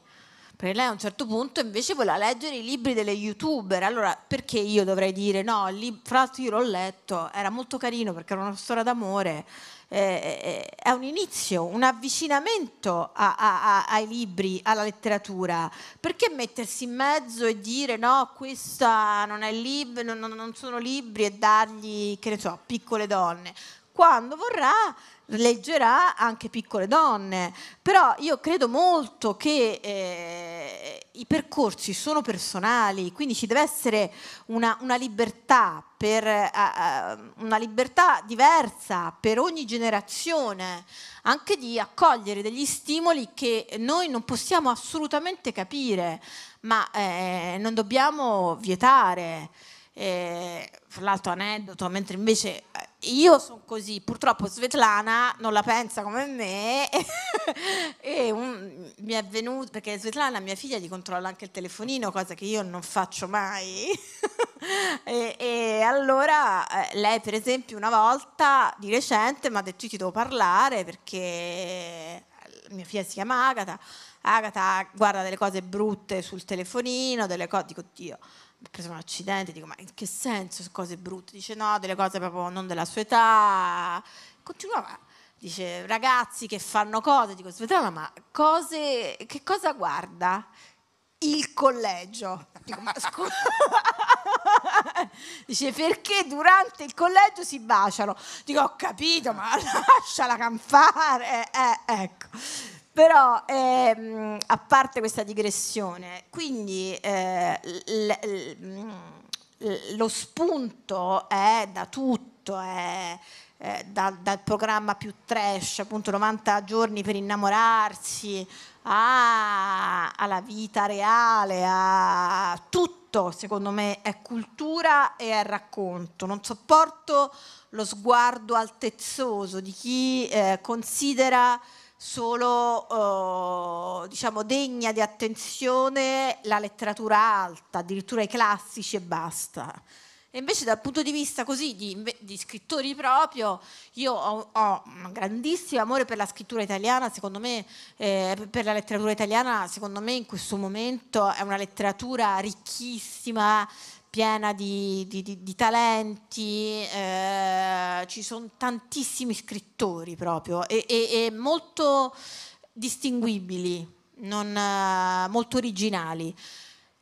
perché lei a un certo punto invece voleva leggere i libri delle youtuber, allora perché io dovrei dire no, li, fra l'altro io l'ho letto, era molto carino perché era una storia d'amore, eh, eh, eh, è un inizio, un avvicinamento a, a, a, ai libri, alla letteratura, perché mettersi in mezzo e dire no, questa non, è lib- non, non sono libri e dargli, che ne so, piccole donne, quando vorrà leggerà anche piccole donne, però io credo molto che eh, i percorsi sono personali, quindi ci deve essere una, una libertà per, uh, una libertà diversa per ogni generazione, anche di accogliere degli stimoli che noi non possiamo assolutamente capire, ma eh, non dobbiamo vietare. Eh, fra l'altro aneddoto, mentre invece eh, io sono così, purtroppo Svetlana non la pensa come me e un, mi è venuto, perché Svetlana mia figlia gli controlla anche il telefonino, cosa che io non faccio mai e, e, allora eh, lei per esempio una volta di recente mi ha detto io ti devo parlare perché eh, mia figlia si chiama Agata, Agata guarda delle cose brutte sul telefonino, delle cose, dico Dio ho preso un accidente, dico ma in che senso cose brutte? Dice no, delle cose proprio non della sua età. Continuava, dice ragazzi che fanno cose, dico Svetlana ma cose, che cosa guarda? Il collegio. Dico ma scusa. dice perché durante il collegio si baciano? Dico ho capito ma lasciala campare. Eh, eh ecco. Però, ehm, a parte questa digressione, quindi eh, lo spunto è da tutto, è, eh, dal, dal programma più trash, appunto 90 giorni per innamorarsi, a, alla vita reale, a tutto, secondo me, è cultura e è racconto. Non sopporto lo sguardo altezzoso di chi eh, considera solo eh, diciamo, degna di attenzione la letteratura alta, addirittura i classici e basta. E invece dal punto di vista così di, di scrittori proprio, io ho, ho, un grandissimo amore per la scrittura italiana, secondo me, eh, per la letteratura italiana, secondo me in questo momento è una letteratura ricchissima, piena di, di, di, di talenti, eh, ci sono tantissimi scrittori proprio e, e, e molto distinguibili, non, eh, molto originali.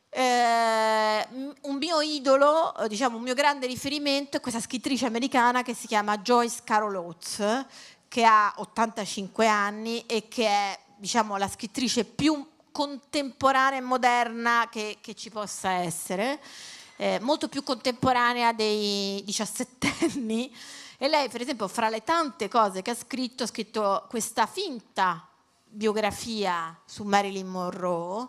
Eh, un mio idolo, diciamo un mio grande riferimento è questa scrittrice americana che si chiama Joyce Carol Oates, che ha 85 anni e che è diciamo, la scrittrice più contemporanea e moderna che, che ci possa essere eh, molto più contemporanea dei diciassettenni. E lei, per esempio, fra le tante cose che ha scritto, ha scritto questa finta biografia su Marilyn Monroe,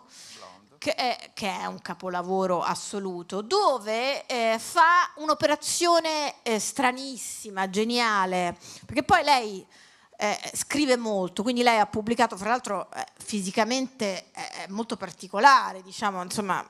che è, che è, un capolavoro assoluto, dove eh, fa un'operazione eh, stranissima, geniale, perché poi lei eh, scrive molto, quindi lei ha pubblicato, fra l'altro, eh, fisicamente eh, è molto particolare, diciamo, insomma,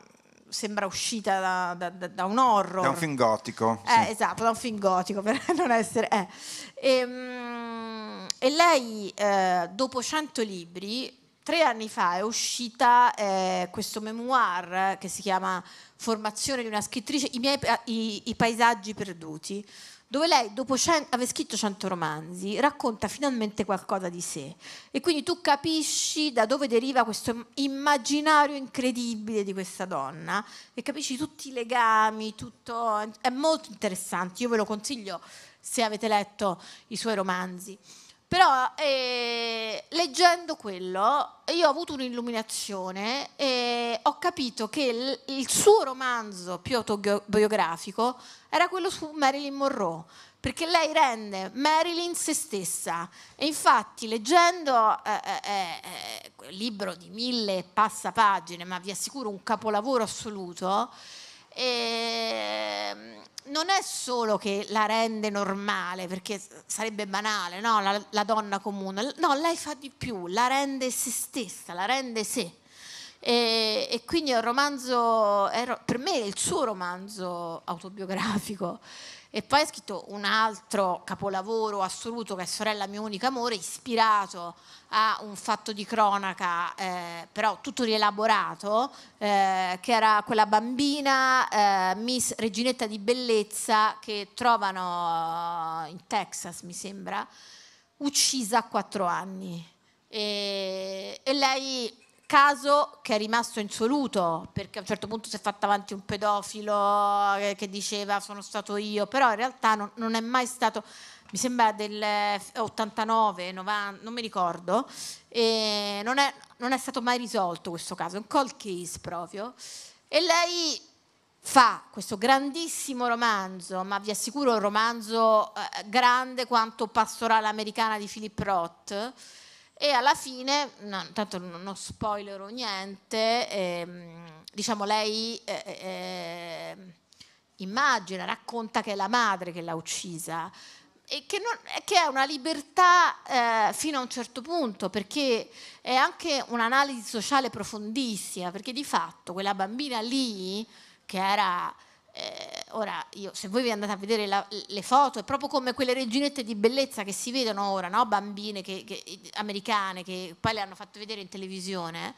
sembra uscita da, da, da, da, un horror. Da un film gotico. Eh, sì. Esatto, da un film gotico per non essere... Eh. E, mm, e, lei, eh, dopo 100 libri, tre anni fa è uscita eh, questo memoir che si chiama Formazione di una scrittrice, i, miei, i, i paesaggi perduti dove lei dopo cent- aver scritto 100 romanzi racconta finalmente qualcosa di sé e quindi tu capisci da dove deriva questo immaginario incredibile di questa donna e capisci tutti i legami, tutto è molto interessante, io ve lo consiglio se avete letto i suoi romanzi. Però eh, leggendo quello io ho avuto un'illuminazione e ho capito che il suo romanzo più autobiografico era quello su Marilyn Monroe, perché lei rende Marilyn se stessa. E infatti leggendo eh, eh, eh, eh quel libro di mille passapagine, ma vi assicuro un capolavoro assoluto, e ehm, non è solo che la rende normale, perché sarebbe banale, no? la, la, donna comune, no, lei fa di più, la rende se stessa, la rende sé. E, e quindi è un romanzo, è, per me è il suo romanzo autobiografico. E poi ha scritto un altro capolavoro assoluto che è Sorella mio unico amore, ispirato a un fatto di cronaca, eh, però tutto rielaborato, eh, che era quella bambina eh, Miss Reginetta di Bellezza che trovano eh, in Texas, mi sembra, uccisa a quattro anni. E, e lei caso che è rimasto insoluto, perché a un certo punto si è fatto avanti un pedofilo eh, che diceva sono stato io, però in realtà non, non è mai stato, mi sembra del 89, eh, 90, non mi ricordo, non è, non è stato mai risolto questo caso, è un cold case proprio. E lei fa questo grandissimo romanzo, ma vi assicuro un romanzo eh, grande quanto Pastorale americana di Philip Roth, e alla fine, no, tanto non spoilerò niente, ehm, diciamo lei eh, eh, ehm, immagina, racconta che è la madre che l'ha uccisa e che, non, che è una libertà eh, fino a un certo punto perché è anche un'analisi sociale profondissima perché di fatto quella bambina lì che era eh, ora, io, se voi vi andate a vedere la, le foto, è proprio come quelle reginette di bellezza che si vedono ora, no? bambine che, che, americane che poi le hanno fatto vedere in televisione.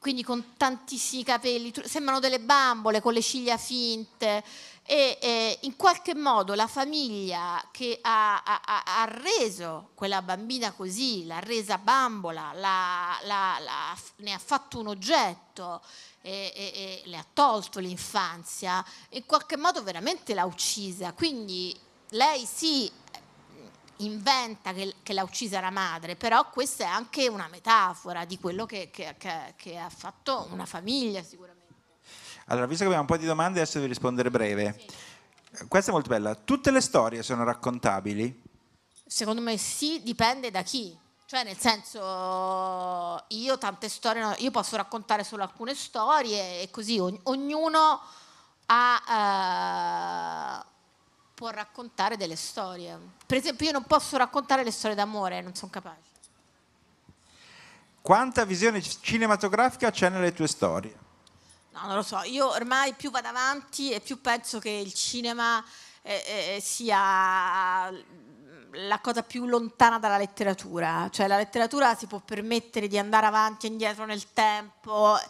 Quindi con tantissimi capelli, sembrano delle bambole con le ciglia finte, e eh, in qualche modo la famiglia che ha, ha, ha, reso quella bambina così, l'ha resa bambola, la, la, la, ne ha fatto un oggetto e, e, e le ha tolto l'infanzia, in qualche modo veramente l'ha uccisa. Quindi lei sì inventa che, che l'ha uccisa la madre, però questa è anche una metafora di quello che, che, che ha fatto una famiglia sicuramente. Allora, visto che abbiamo un po' di domande, adesso devi rispondere breve. Sì. Questa è molto bella. Tutte le storie sono raccontabili? Secondo me sì, dipende da chi. Cioè, nel senso, io tante storie, io posso raccontare solo alcune storie e così ognuno ha, eh, può raccontare delle storie. Per esempio, io non posso raccontare le storie d'amore, non sono capace. Quanta visione cinematografica c'è nelle tue storie? No, non lo so, io ormai più vado avanti e più penso che il cinema eh, eh, eh sia mm, la cosa più lontana dalla letteratura, cioè la letteratura si può permettere di andare avanti e indietro nel tempo Eh,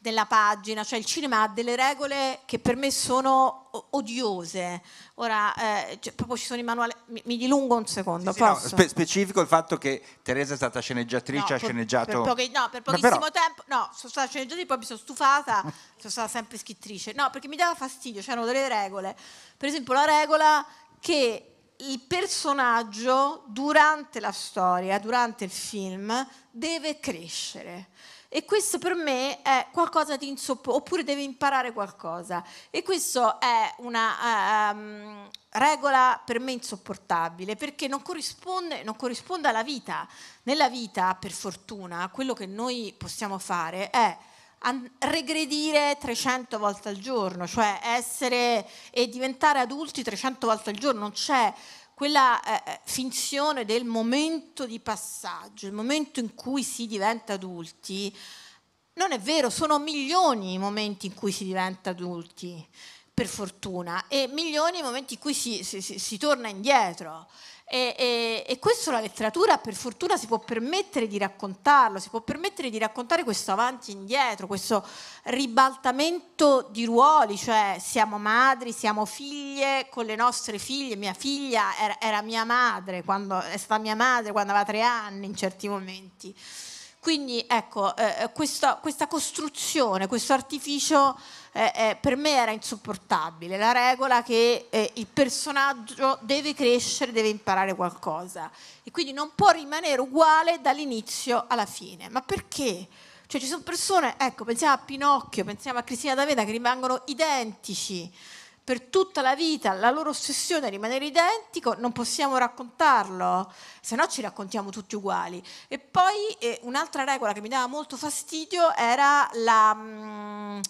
della pagina, cioè il cinema ha delle regole che per me sono odiose. Ora, eh, cioè, proprio ci sono i manuali, mi, mi dilungo un secondo. Sì, sì, no, spe- specifico il fatto che Teresa è stata sceneggiatrice, no, ha sceneggiato... Per pochi, no, per pochissimo però... tempo, no, sono stata sceneggiatrice, poi mi sono stufata, sono stata sempre scrittrice. No, perché mi dava fastidio, c'erano delle regole. Per esempio la regola che il personaggio durante la storia, durante il film, deve crescere. E questo per me è qualcosa di insopportabile, oppure deve imparare qualcosa. E questa è una um, regola per me insopportabile, perché non corrisponde, non corrisponde alla vita. Nella vita, per fortuna, quello che noi possiamo fare è regredire 300 volte al giorno, cioè essere e diventare adulti 300 volte al giorno, non c'è quella eh, eh, finzione del momento di passaggio, il momento in cui si diventa adulti, non è vero, sono milioni i momenti in cui si diventa adulti per fortuna, e milioni nei momenti in cui si, si, si torna indietro. E, e, e, questo la letteratura per fortuna si può permettere di raccontarlo, si può permettere di raccontare questo avanti e indietro, questo ribaltamento di ruoli, cioè siamo madri, siamo figlie con le nostre figlie, mia figlia era, era mia madre, quando, è stata mia madre quando aveva tre anni in certi momenti. Quindi ecco, eh, eh questa, questa costruzione, questo artificio eh, eh, per me era insopportabile, la regola che eh, il personaggio deve crescere, deve imparare qualcosa e quindi non può rimanere uguale dall'inizio alla fine. Ma perché? Cioè ci sono persone, ecco, pensiamo a Pinocchio, pensiamo a Cristina D'Aveda che rimangono identici per tutta la vita, la loro ossessione è rimanere identico, non possiamo raccontarlo, se no ci raccontiamo tutti uguali. E poi eh, un'altra regola che mi dava molto fastidio era la... Mh, mm,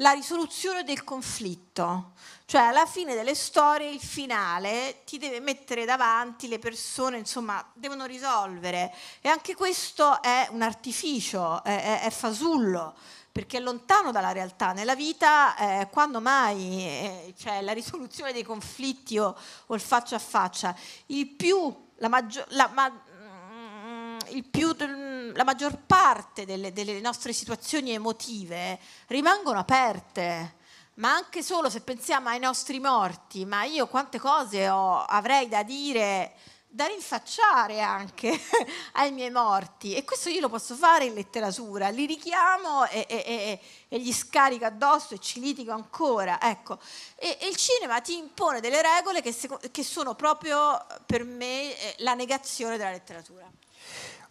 la risoluzione del conflitto, cioè alla fine delle storie il finale ti deve mettere davanti le persone, insomma, devono risolvere e anche questo è un artificio, è, è, è fasullo perché è lontano dalla realtà. Nella vita, eh, quando mai eh, cioè, la risoluzione dei conflitti o, o, il faccia a faccia, il più, la maggior, la, ma, mm, il più la maggior parte delle, delle nostre situazioni emotive rimangono aperte ma anche solo se pensiamo ai nostri morti, ma io quante cose ho, avrei da dire, da rinfacciare anche ai miei morti e questo io lo posso fare in letteratura, li richiamo e, e, e, e gli scarico addosso e ci litico ancora, ecco. E, il cinema ti impone delle regole che, che sono proprio per me eh, la negazione della letteratura.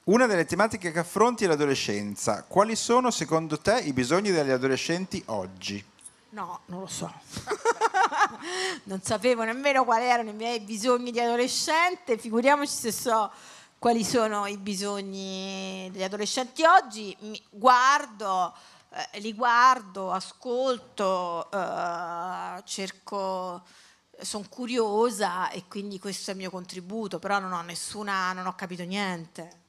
Una delle tematiche che affronti è l'adolescenza. Quali sono secondo te i bisogni degli adolescenti oggi? No, non lo so. non sapevo nemmeno quali erano i miei bisogni di adolescente, figuriamoci se so quali sono i bisogni degli adolescenti oggi. Mi guardo, eh, li guardo, ascolto, eh, cerco sono curiosa e quindi questo è il mio contributo, però non ho nessuna, non ho capito niente.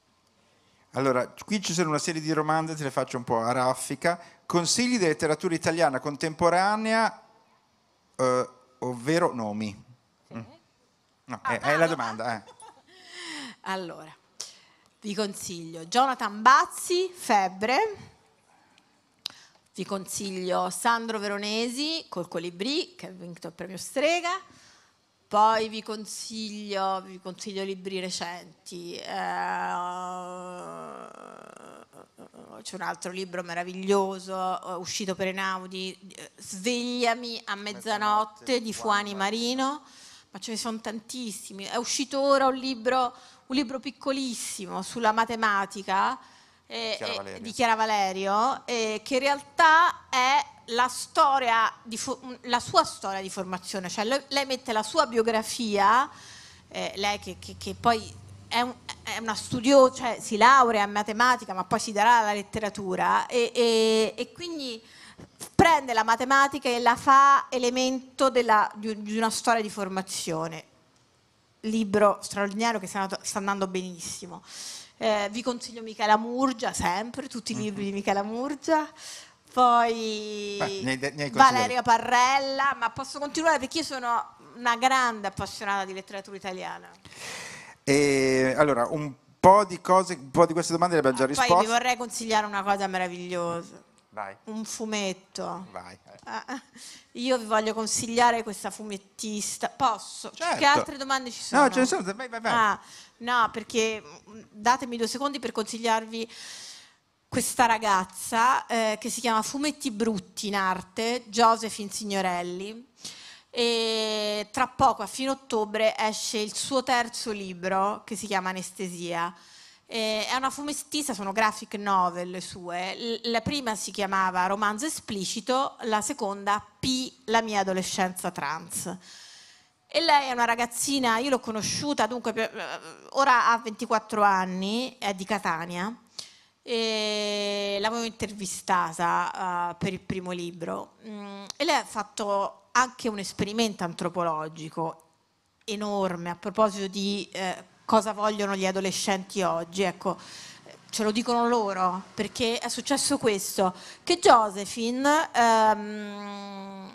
Allora, qui ci sono una serie di domande, te le faccio un po' a raffica. Consigli di letteratura italiana contemporanea, eh, ovvero nomi. Sì. Mm. No, ah, è, è, la domanda. Eh. Allora, vi consiglio Jonathan Bazzi, Febbre. Vi consiglio Sandro Veronesi col Colibrì, che ha vinto il premio Strega poi vi consiglio, vi consiglio libri recenti. Eh, c'è un altro libro meraviglioso eh, uscito per Enaudi, Svegliami a mezzanotte, di Fuani Marino, ma ce ne sono tantissimi. È uscito ora un libro, un libro piccolissimo sulla matematica. Eh, Chiara eh, di Chiara Valerio, eh, che in realtà è la, storia la sua storia di formazione, cioè lei, lei mette la sua biografia, eh, lei che, che, che poi è, un, è, una studiosa, cioè si laurea in matematica ma poi si darà alla letteratura e, e, e quindi prende la matematica e la fa elemento della, di, di, una storia di formazione. Libro straordinario che sta andando, sta andando benissimo. Eh, vi consiglio Michela Murgia, sempre, tutti i libri mm-hmm. di Michela Murgia poi Beh, ne, ne Valeria Parrella, ma posso continuare perché io sono una grande appassionata di letteratura italiana. E, allora, un po' di cose, un po' di queste domande le abbiamo già ah, risposto. Poi vi vorrei consigliare una cosa meravigliosa. Vai. Un fumetto. Vai. Eh. Ah, io vi voglio consigliare questa fumettista. Posso? Certo. Che altre domande ci sono? No, ce ne sono. Vai, vai, vai. Ah, no, perché mm, datemi due secondi per consigliarvi questa ragazza eh, che si chiama Fumetti Brutti in arte, Josephine Signorelli, e tra poco, a fine ottobre, esce il suo terzo libro che si chiama Anestesia. Eh, è una fumettista, sono graphic novel le sue. L- la prima si chiamava Romanzo esplicito, la seconda P, la mia adolescenza trans. E lei è una ragazzina, io l'ho conosciuta, dunque eh, ora ha 24 anni, è di Catania e l'avevo intervistata uh, per il primo libro mm, e lei ha fatto anche un esperimento antropologico enorme a proposito di eh, cosa vogliono gli adolescenti oggi, ecco, ce lo dicono loro perché è successo questo, che Josephine, ehm,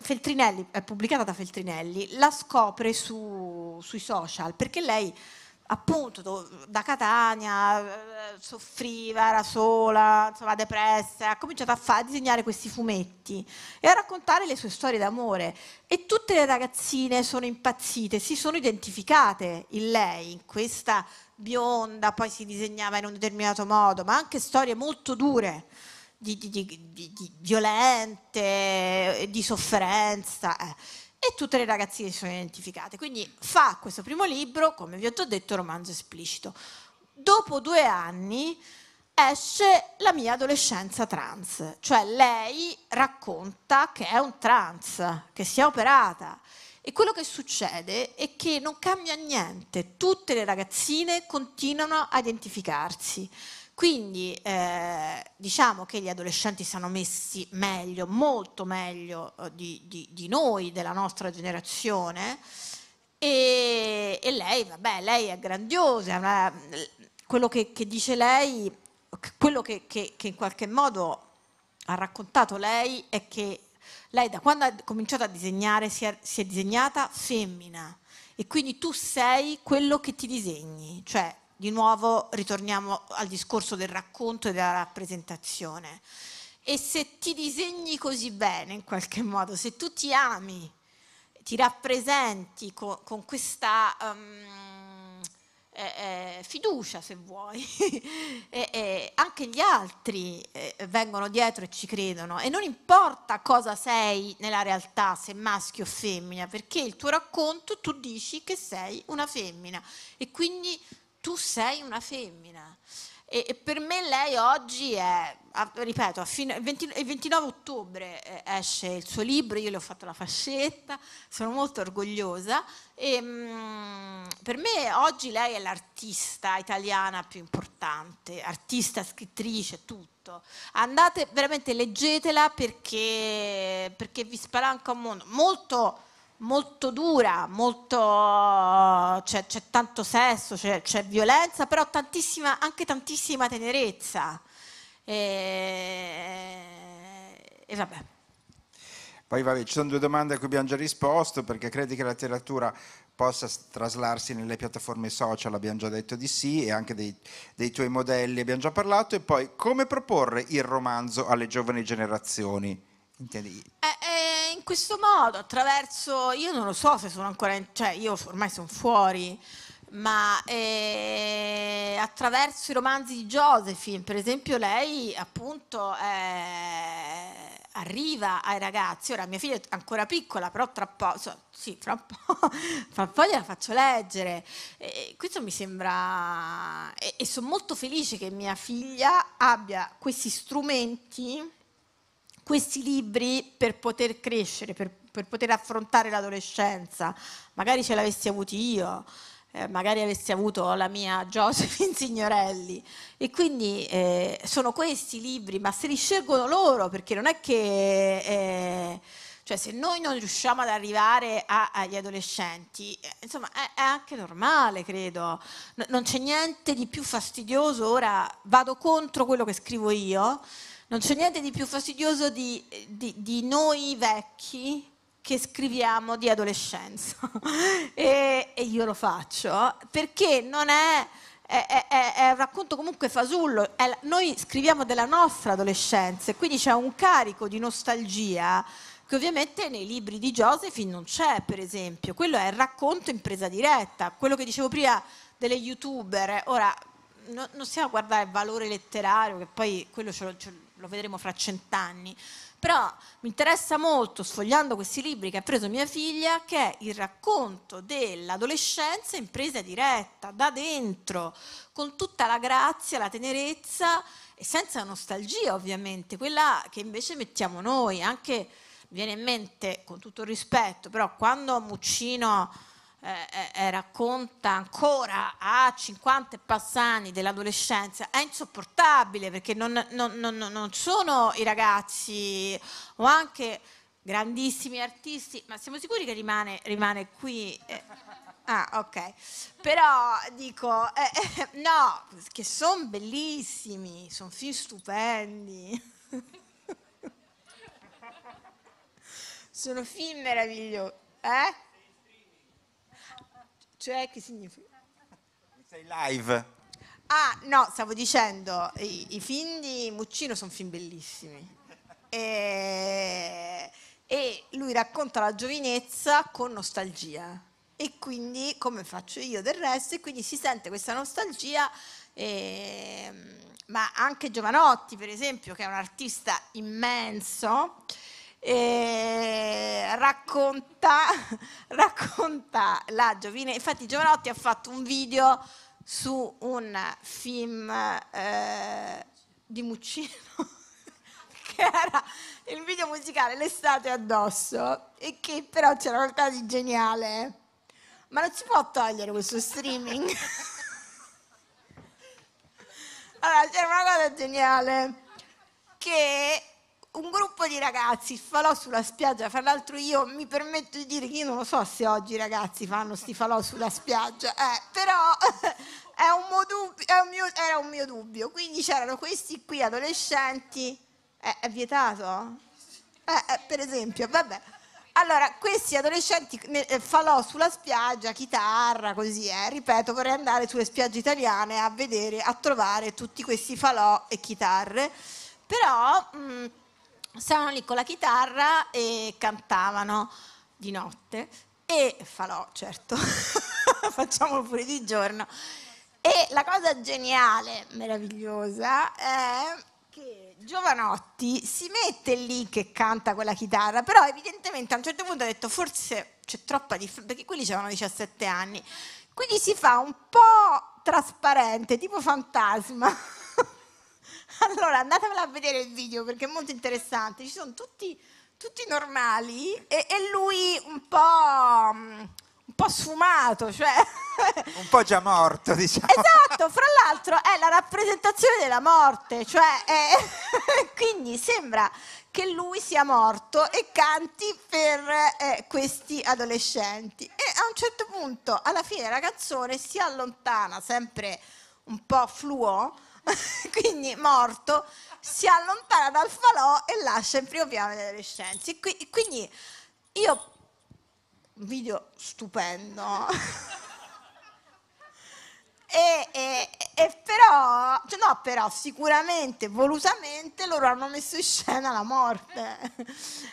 Feltrinelli, è pubblicata da Feltrinelli, la scopre su, sui social perché lei appunto da Catania eh, soffriva, era sola, insomma depressa, ha cominciato a, fa- a, disegnare questi fumetti e a raccontare le sue storie d'amore e tutte le ragazzine sono impazzite, si sono identificate in lei, in questa bionda, poi si disegnava in un determinato modo, ma anche storie molto dure. Di, di, di, di violente, di sofferenza. Eh e tutte le ragazzine si sono identificate. Quindi fa questo primo libro, come vi ho già detto, romanzo esplicito. Dopo due anni esce la mia adolescenza trans, cioè lei racconta che è un trans, che si è operata. E quello che succede è che non cambia niente, tutte le ragazzine continuano a identificarsi. Quindi eh, diciamo che gli adolescenti sono messi meglio, molto meglio eh, di, di, di noi, della nostra generazione. E, e, lei, vabbè, lei è grandiosa. Quello che, che dice lei, quello che, che, che in qualche modo ha raccontato lei è che lei da quando ha cominciato a disegnare si è, si è, disegnata femmina e quindi tu sei quello che ti disegni, cioè di nuovo ritorniamo al discorso del racconto e della rappresentazione. E se ti disegni così bene, in qualche modo, se tu ti ami, ti rappresenti con, con questa um, eh, eh, fiducia, se vuoi, e, anche gli altri eh, vengono dietro e ci credono. E non importa cosa sei nella realtà, se maschio o femmina, perché il tuo racconto tu dici che sei una femmina. E quindi tu sei una femmina. E, e per me lei oggi è, a, ripeto, a fine, 20, il 29 ottobre eh, esce il suo libro, io le ho fatto la fascetta, sono molto orgogliosa. E, ehm, mh, per me oggi lei è l'artista italiana più importante, artista, scrittrice, tutto. Andate, veramente leggetela perché, perché vi spalanca un mondo molto molto dura, molto, cioè, c'è, tanto sesso, c'è, violenza, però tantissima, anche tantissima tenerezza. E, e vabbè. Poi vabbè, ci sono due domande a cui abbiamo già risposto, perché credi che la letteratura possa traslarsi nelle piattaforme social, abbiamo già detto di sì, e anche dei, dei, tuoi modelli abbiamo già parlato, e poi come proporre il romanzo alle giovani generazioni? Intendi? Eh, eh, in questo modo, attraverso, io non lo so se sono ancora, in, cioè io ormai sono fuori, ma eh, attraverso i romanzi di Josephine, per esempio, lei appunto eh, arriva ai ragazzi, ora mia figlia è ancora piccola, però tra poco, so, sì, tra un po', tra po' gliela faccio leggere. E questo mi sembra, e, e sono molto felice che mia figlia abbia questi strumenti questi libri per poter crescere, per, per poter affrontare l'adolescenza. Magari ce l'avessi avuti io, eh, magari avessi avuto la mia Josephine Signorelli. E quindi eh, sono questi libri, ma se li scelgono loro, perché non è che... Eh, cioè se noi non riusciamo ad arrivare a, agli adolescenti, eh, insomma è, è anche normale, credo. N- non c'è niente di più fastidioso, ora vado contro quello che scrivo io, non c'è niente di più fastidioso di, di, di noi vecchi che scriviamo di adolescenza e, e, io lo faccio perché non è, è, è, è un racconto comunque fasullo, la, noi scriviamo della nostra adolescenza e quindi c'è un carico di nostalgia che ovviamente nei libri di Josephine non c'è per esempio, quello è il racconto in presa diretta, quello che dicevo prima delle youtuber, ora no, non stiamo a guardare il valore letterario che poi quello ce lo, ce lo lo vedremo fra cent'anni, però mi interessa molto, sfogliando questi libri che ha preso mia figlia, che è il racconto dell'adolescenza in presa diretta, da dentro, con tutta la grazia, la tenerezza e senza nostalgia ovviamente, quella che invece mettiamo noi, anche viene in mente con tutto il rispetto, però quando Muccino eh, eh, eh, racconta ancora a 50 e passani dell'adolescenza è insopportabile perché non, non, non, non sono i ragazzi o anche grandissimi artisti, ma siamo sicuri che rimane, rimane qui? Eh, ah, ok. Però dico, eh, eh, no, che sono bellissimi, sono film stupendi. sono film meravigliosi, eh? Cioè, che significa? Sei live. Ah, no, stavo dicendo, i, i film di Muccino sono film bellissimi. E, e lui racconta la giovinezza con nostalgia. E quindi, come faccio io del resto, e quindi si sente questa nostalgia eh, ma anche Giovanotti, per esempio, che è un artista immenso, eh, racconta, racconta la giovine, infatti Giovanotti ha fatto un video su un film eh, di Muccino che era il video musicale L'estate addosso e che però c'era qualcosa di geniale ma non si può togliere questo streaming allora c'era una cosa geniale che un gruppo di ragazzi falò sulla spiaggia, fra l'altro io mi permetto di dire che io non lo so se oggi i ragazzi fanno sti falò sulla spiaggia, eh, però è un dubbio, è un mio, era un mio dubbio, quindi c'erano questi qui adolescenti, eh, è vietato? Eh, eh, per esempio, vabbè. Allora, questi adolescenti eh, falò sulla spiaggia, chitarra, così eh. Ripeto, vorrei andare sulle spiagge italiane a vedere, a trovare tutti questi falò e chitarre. Però... Mh, mm, stavano lì con la chitarra e cantavano di notte e falò, certo, facciamo pure di giorno. E la cosa geniale, meravigliosa, è che Giovanotti si mette lì che canta quella chitarra, però evidentemente a un certo punto ha detto forse c'è troppa differenza, perché quelli avevano 17 anni, quindi si fa un po' trasparente, tipo fantasma. Allora andatevela a vedere il video perché è molto interessante. Ci sono tutti, tutti normali e, e, lui un po', mm, un po sfumato, cioè... Un po' già morto, diciamo. Esatto, fra l'altro è la rappresentazione della morte, cioè è, quindi sembra che lui sia morto e canti per eh, questi adolescenti. E a un certo punto, alla fine della canzone, si allontana sempre un po' fluo quindi morto, si allontana dal falò e lascia in primo piano le adolescenze. Qui, quindi io, un video stupendo, e, e, e, però, cioè no però, sicuramente, volutamente loro hanno messo in scena la morte.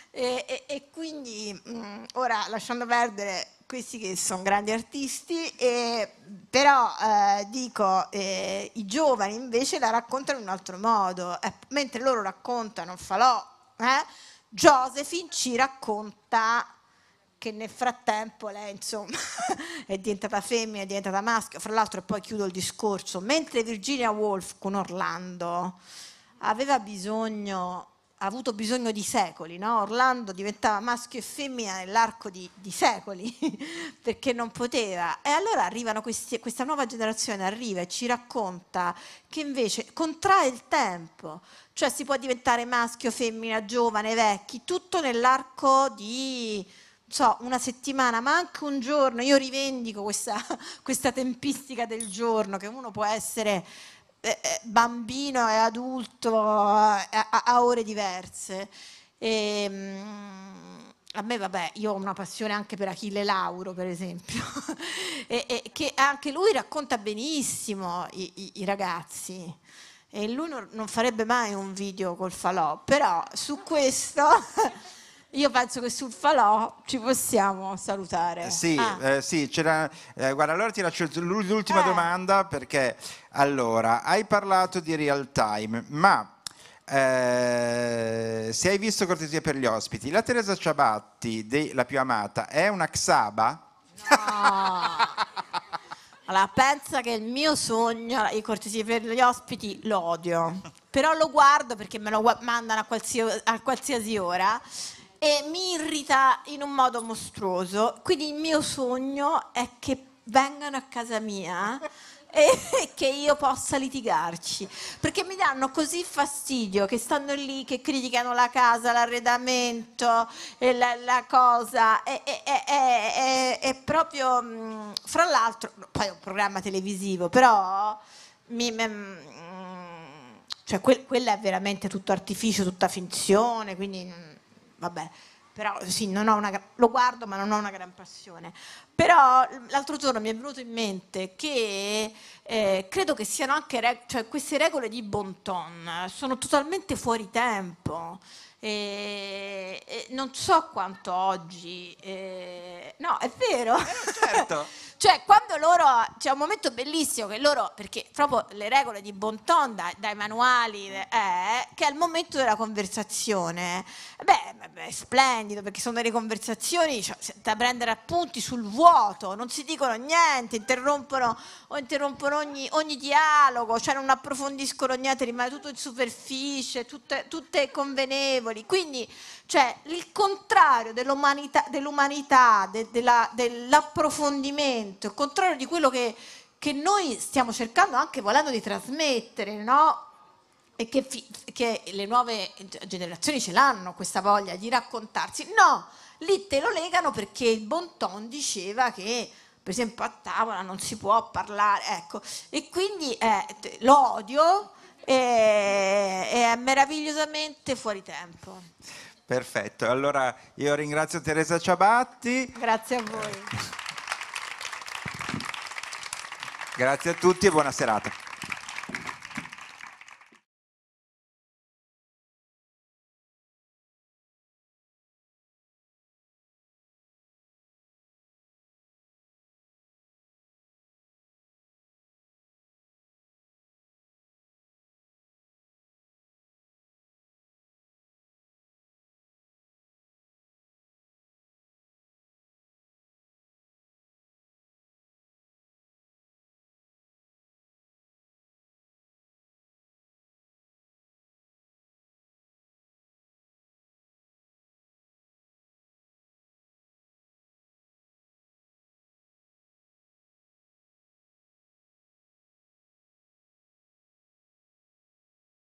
e, e quindi, mh, mm, ora lasciando perdere questi che sono grandi artisti, e, però eh, dico, eh, i giovani invece la raccontano in un altro modo, eh, mentre loro raccontano Falò, eh, Josephine ci racconta che nel frattempo lei insomma è diventata femmina, è diventata maschio, fra l'altro e poi chiudo il discorso, mentre Virginia Woolf con Orlando aveva bisogno ha avuto bisogno di secoli, no? Orlando diventava maschio e femmina nell'arco di, di, secoli perché non poteva. E allora arrivano questi, questa nuova generazione, arriva e ci racconta che invece contrae il tempo, cioè si può diventare maschio, femmina, giovane, vecchi, tutto nell'arco di so, una settimana, ma anche un giorno. Io rivendico questa, questa tempistica del giorno, che uno può essere eh, eh, bambino e adulto a, a, ore diverse. E, ehm, a me, vabbè, io ho una passione anche per Achille Lauro, per esempio, e, e, che anche lui racconta benissimo i, i, i ragazzi. E lui non farebbe mai un video col falò, però su questo... Io penso che sul falò ci possiamo salutare. sì, ah. eh, sì c'era, eh, guarda, allora ti lascio l'ultima eh. domanda perché, allora, hai parlato di real time, ma eh, se hai visto cortesia per gli ospiti, la Teresa Ciabatti, de, la più amata, è una Xaba? No. Allora, pensa che il mio sogno, i cortesia per gli ospiti, l'odio. Però lo guardo perché me lo mandano a qualsiasi, a qualsiasi ora e mi irrita in un modo mostruoso. Quindi il mio sogno è che vengano a casa mia e che io possa litigarci perché mi danno così fastidio che stanno lì che criticano la casa l'arredamento la, la, cosa è, è, è, è proprio mm, fra l'altro poi è un programma televisivo però mi, mm, cioè, quel, quella è veramente tutto artificio tutta finzione quindi mm, vabbè, però sì, una, lo guardo ma non ho una gran passione. Però l'altro giorno mi è venuto in mente che eh, credo che siano anche reg- cioè, queste regole di bon ton, sono totalmente fuori tempo. E, non so quanto oggi, e, eh, no, è vero, eh, certo. Cioè, quando loro, c'è un momento bellissimo che loro, perché proprio le regole di Bonton dai, dai manuali, eh, che è il momento della conversazione, eh, beh, è splendido perché sono delle conversazioni cioè, da prendere appunti sul vuoto, non si dicono niente, interrompono, interrompono ogni, ogni, dialogo, cioè non approfondiscono niente, rimane tutto in superficie, tutte, tutte convenevoli. Quindi cioè il contrario dell'umanità, dell'umanità de, della, dell'approfondimento, il contrario di quello che, che, noi stiamo cercando anche volendo di trasmettere, no? E che, che le nuove generazioni ce l'hanno questa voglia di raccontarsi. No, lì te lo legano perché il Bonton diceva che per esempio a tavola non si può parlare, ecco, e quindi eh, l'odio è, eh, è meravigliosamente fuori tempo. Perfetto, allora io ringrazio Teresa Ciabatti. Grazie a voi. Grazie a tutti e buona serata.